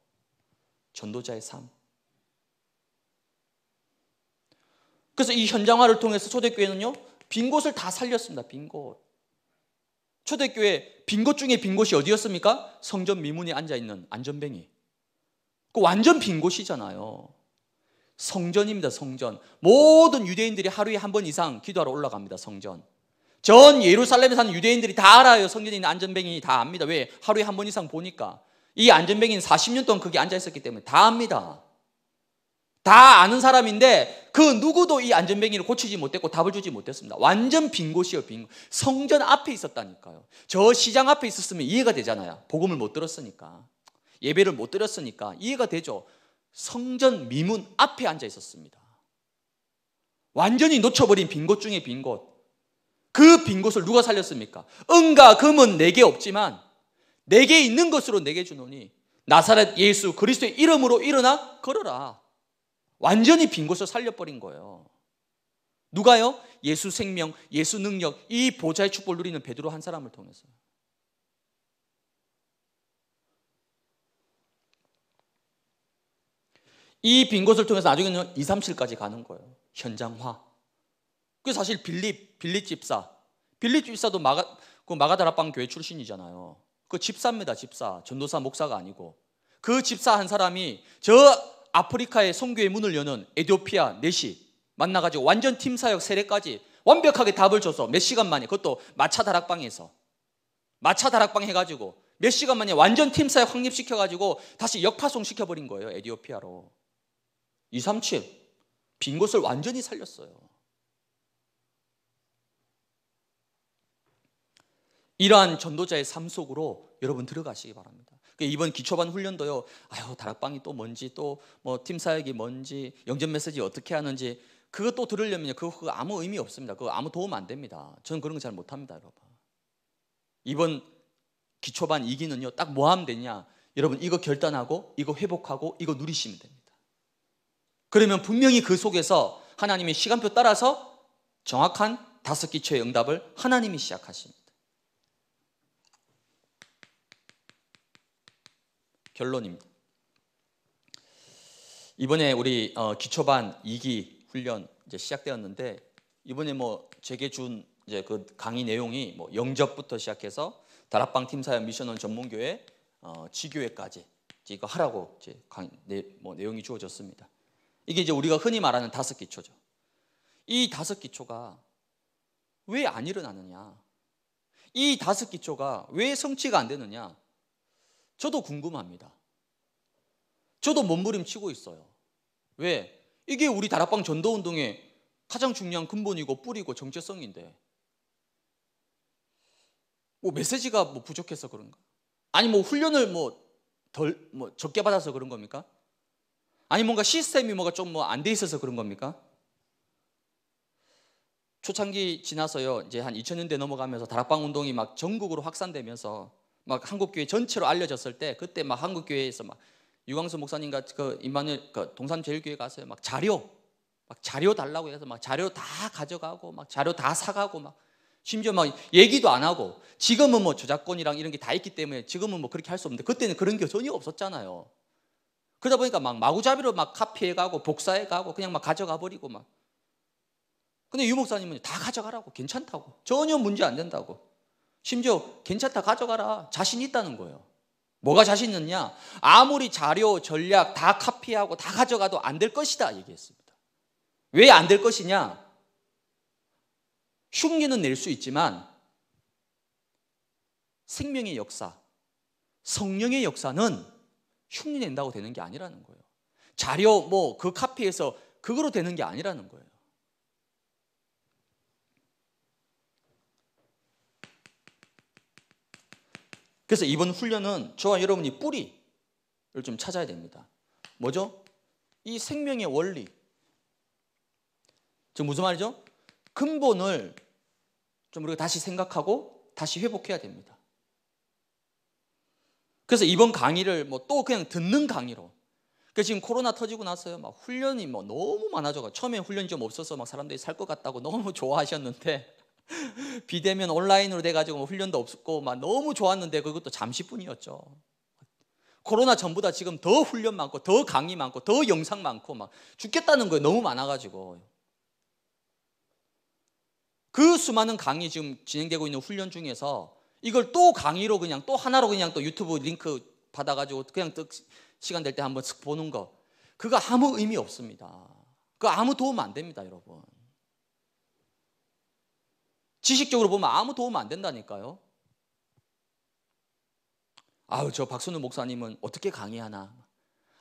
전도자의 삶. 그래서 이 현장화를 통해서 초대교회는요, 빈 곳을 다 살렸습니다. 빈 곳. 초대교회 빈 곳 중에 빈 곳이 어디였습니까? 성전 미문에 앉아 있는 안전뱅이. 그 완전 빈 곳이잖아요. 성전입니다. 성전. 모든 유대인들이 하루에 한 번 이상 기도하러 올라갑니다. 성전. 전 예루살렘에 사는 유대인들이 다 알아요. 성전에 있는 안전뱅이 다 압니다. 왜? 하루에 한 번 이상 보니까. 이 안전뱅이는 40년 동안 거기 앉아 있었기 때문에 다 압니다. 다 아는 사람인데 그 누구도 이 안전뱅이를 고치지 못했고 답을 주지 못했습니다. 완전 빈 곳이에요, 빈 곳. 성전 앞에 있었다니까요. 저 시장 앞에 있었으면 이해가 되잖아요. 복음을 못 들었으니까. 예배를 못 드렸으니까 이해가 되죠. 성전 미문 앞에 앉아 있었습니다. 완전히 놓쳐버린 빈 곳 중에 빈 곳. 그 빈 곳을 누가 살렸습니까? 은과 금은 내게 없지만 내게 있는 것으로 내게 주노니 나사렛 예수 그리스도의 이름으로 일어나 걸어라. 완전히 빈 곳을 살려버린 거예요. 누가요? 예수 생명, 예수 능력, 이 보좌의 축복을 누리는 베드로 한 사람을 통해서. 이빈 곳을 통해서 나중에는 2, 3실까지 가는 거예요. 현장화. 그 사실 빌립, 빌립 집사. 빌립 집사도 마가, 그 마가다라빵 교회 출신이잖아요. 그 집사입니다, 집사. 전도사, 목사가 아니고. 그 집사 한 사람이 저 아프리카의 선교의 문을 여는 에디오피아 넷시 만나가지고 완전 팀 사역 세례까지 완벽하게 답을 줘서 몇 시간 만에 그것도 마차 다락방에서 마차 다락방 해가지고 몇 시간 만에 완전 팀 사역 확립시켜가지고 다시 역파송 시켜버린 거예요 에디오피아로 237. 빈 곳을 완전히 살렸어요. 이러한 전도자의 삶 속으로 여러분 들어가시기 바랍니다. 그러니까 이번 기초반 훈련도요. 아유 다락방이 또 뭔지 또 뭐 팀 사역이 뭔지 영접 메시지 어떻게 하는지 그것도 들으려면 그거, 아무 의미 없습니다. 그거 아무 도움 안 됩니다. 저는 그런 거 잘 못합니다, 여러분. 이번 기초반 이기는요. 딱 뭐 하면 되냐? 여러분 이거 결단하고 이거 회복하고 이거 누리시면 됩니다. 그러면 분명히 그 속에서 하나님의 시간표 따라서 정확한 다섯 기초의 응답을 하나님이 시작하십니다. 결론입니다. 이번에 우리 어, 기초반 2기 훈련 이제 시작되었는데 이번에 뭐 제게 준 이제 그 강의 내용이 뭐 영접부터 시작해서 다락방 팀사연 미션원 전문교회 어, 지교회까지 이거 하라고 이제 강, 내, 뭐 내용이 주어졌습니다. 이게 이제 우리가 흔히 말하는 다섯 기초죠. 이 다섯 기초가 왜 안 일어나느냐? 이 다섯 기초가 왜 성취가 안 되느냐? 저도 궁금합니다. 저도 몸부림치고 있어요. 왜? 이게 우리 다락방 전도 운동의 가장 중요한 근본이고 뿌리고 정체성인데. 뭐 메시지가 뭐 부족해서 그런가? 아니 뭐 훈련을 뭐 덜뭐 뭐 적게 받아서 그런 겁니까? 아니 뭔가 시스템이 뭐가 좀 뭐 안 돼 있어서 그런 겁니까? 초창기 지나서요 이제 한 2000년대 넘어가면서 다락방 운동이 막 전국으로 확산되면서 막 한국교회 전체로 알려졌을 때 그때 막 한국교회에서 막 유광수 목사님과 그 임만일 그 동산제일교회 가서 막 자료 막 자료 달라고 해서 막 자료 다 가져가고 막 자료 다 사가고 막 심지어 막 얘기도 안 하고 지금은 뭐 저작권이랑 이런 게 다 있기 때문에 지금은 뭐 그렇게 할 수 없는데 그때는 그런 게 전혀 없었잖아요. 그러다 보니까 막 마구잡이로 막 카피해 가고 복사해 가고 그냥 막 가져가 버리고 막. 근데 유 목사님은 다 가져가라고 괜찮다고 전혀 문제 안 된다고 심지어 괜찮다 가져가라 자신 있다는 거예요. 뭐가 자신 있느냐? 아무리 자료, 전략 다 카피하고 다 가져가도 안 될 것이다 얘기했습니다. 왜 안 될 것이냐? 흉기는 낼 수 있지만 생명의 역사, 성령의 역사는 흉내 낸다고 되는 게 아니라는 거예요. 자료 뭐 그 카피에서 그거로 되는 게 아니라는 거예요. 그래서 이번 훈련은 저와 여러분이 뿌리를 좀 찾아야 됩니다. 뭐죠? 이 생명의 원리. 지금 무슨 말이죠? 근본을 좀 우리가 다시 생각하고 다시 회복해야 됩니다. 그래서 이번 강의를 뭐 또 그냥 듣는 강의로. 그 지금 코로나 터지고 나서요, 막 훈련이 뭐 너무 많아져가. 처음에 훈련이 좀 없어서 막 사람들이 살 것 같다고 너무 좋아하셨는데 비대면 온라인으로 돼가지고 뭐 훈련도 없었고 막 너무 좋았는데 그것도 잠시뿐이었죠. 코로나 전보다 지금 더 훈련 많고 더 강의 많고 더 영상 많고 막 죽겠다는 거예요. 너무 많아가지고. 그 수많은 강의 지금 진행되고 있는 훈련 중에서 이걸 또 강의로 그냥 또 하나로 그냥 또 유튜브 링크 받아가지고 그냥 또 시간 될 때 한번 쓱 보는 거. 그거 아무 의미 없습니다. 그거 아무 도움 안 됩니다, 여러분. 지식적으로 보면 아무 도움 안 된다니까요. 아우, 저 박순우 목사님은 어떻게 강의하나.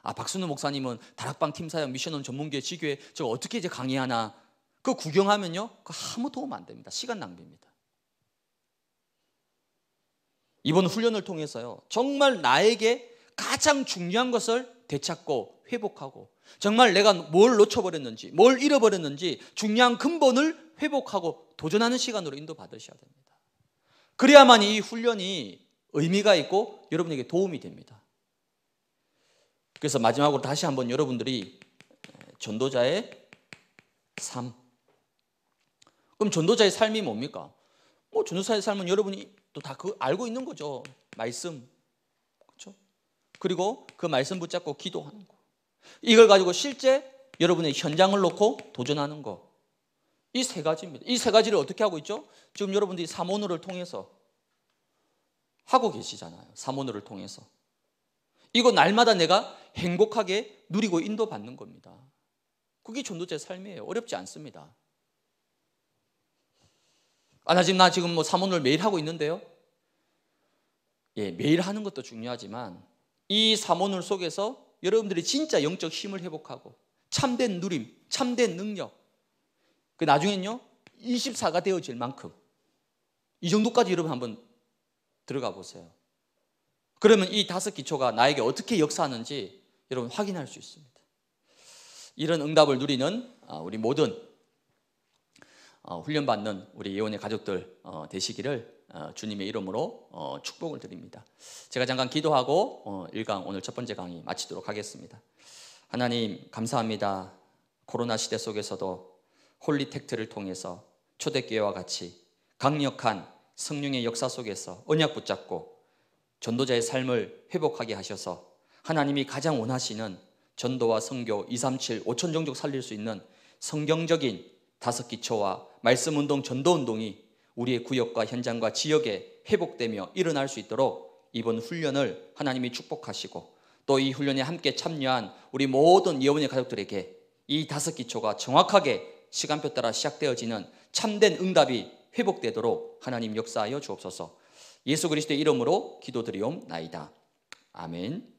아, 박순우 목사님은 다락방 팀사역 미션원 전문기회 지교회 저 어떻게 이제 강의하나. 그 구경하면요. 그 아무 도움 안 됩니다. 시간 낭비입니다. 이번 훈련을 통해서요. 정말 나에게 가장 중요한 것을 되찾고 회복하고 정말 내가 뭘 놓쳐버렸는지 뭘 잃어버렸는지 중요한 근본을 회복하고 도전하는 시간으로 인도받으셔야 됩니다. 그래야만 이 훈련이 의미가 있고 여러분에게 도움이 됩니다. 그래서 마지막으로 다시 한번 여러분들이 전도자의 삶. 그럼 전도자의 삶이 뭡니까? 뭐 전도자의 삶은 여러분이 또다그 알고 있는 거죠. 말씀. 그렇죠? 그리고 그 말씀 붙잡고 기도하는 거. 이걸 가지고 실제 여러분의 현장을 놓고 도전하는 거. 이 세 가지입니다. 이 세 가지를 어떻게 하고 있죠? 지금 여러분들이 사모노를 통해서 하고 계시잖아요. 사모노를 통해서. 이거 날마다 내가 행복하게 누리고 인도받는 겁니다. 그게 전도제 삶이에요. 어렵지 않습니다. 아, 나 지금, 나 지금 뭐 사모늘 매일 하고 있는데요. 예, 매일 하는 것도 중요하지만 이 사모늘 속에서 여러분들이 진짜 영적 힘을 회복하고 참된 누림, 참된 능력. 그 나중엔요, 24가 되어질 만큼. 이 정도까지 여러분 한번 들어가 보세요. 그러면 이 다섯 기초가 나에게 어떻게 역사하는지 여러분 확인할 수 있습니다. 이런 응답을 누리는 아, 우리 모든 어, 훈련받는 우리 예원의 가족들 어, 되시기를 어, 주님의 이름으로 축복을 드립니다. 제가 잠깐 기도하고 일강 오늘 첫 번째 강의 마치도록 하겠습니다. 하나님 감사합니다. 코로나 시대 속에서도 홀리텍트를 통해서 초대교회와 같이 강력한 성령의 역사 속에서 언약 붙잡고 전도자의 삶을 회복하게 하셔서 하나님이 가장 원하시는 전도와 성교 237 5천 종족 살릴 수 있는 성경적인 다섯 기초와 말씀 운동, 전도 운동이 우리의 구역과 현장과 지역에 회복되며 일어날 수 있도록 이번 훈련을 하나님이 축복하시고 또 이 훈련에 함께 참여한 우리 모든 예원의 가족들에게 이 다섯 기초가 정확하게 시간표 따라 시작되어지는 참된 응답이 회복되도록 하나님 역사하여 주옵소서. 예수 그리스도의 이름으로 기도드리옵나이다. 아멘.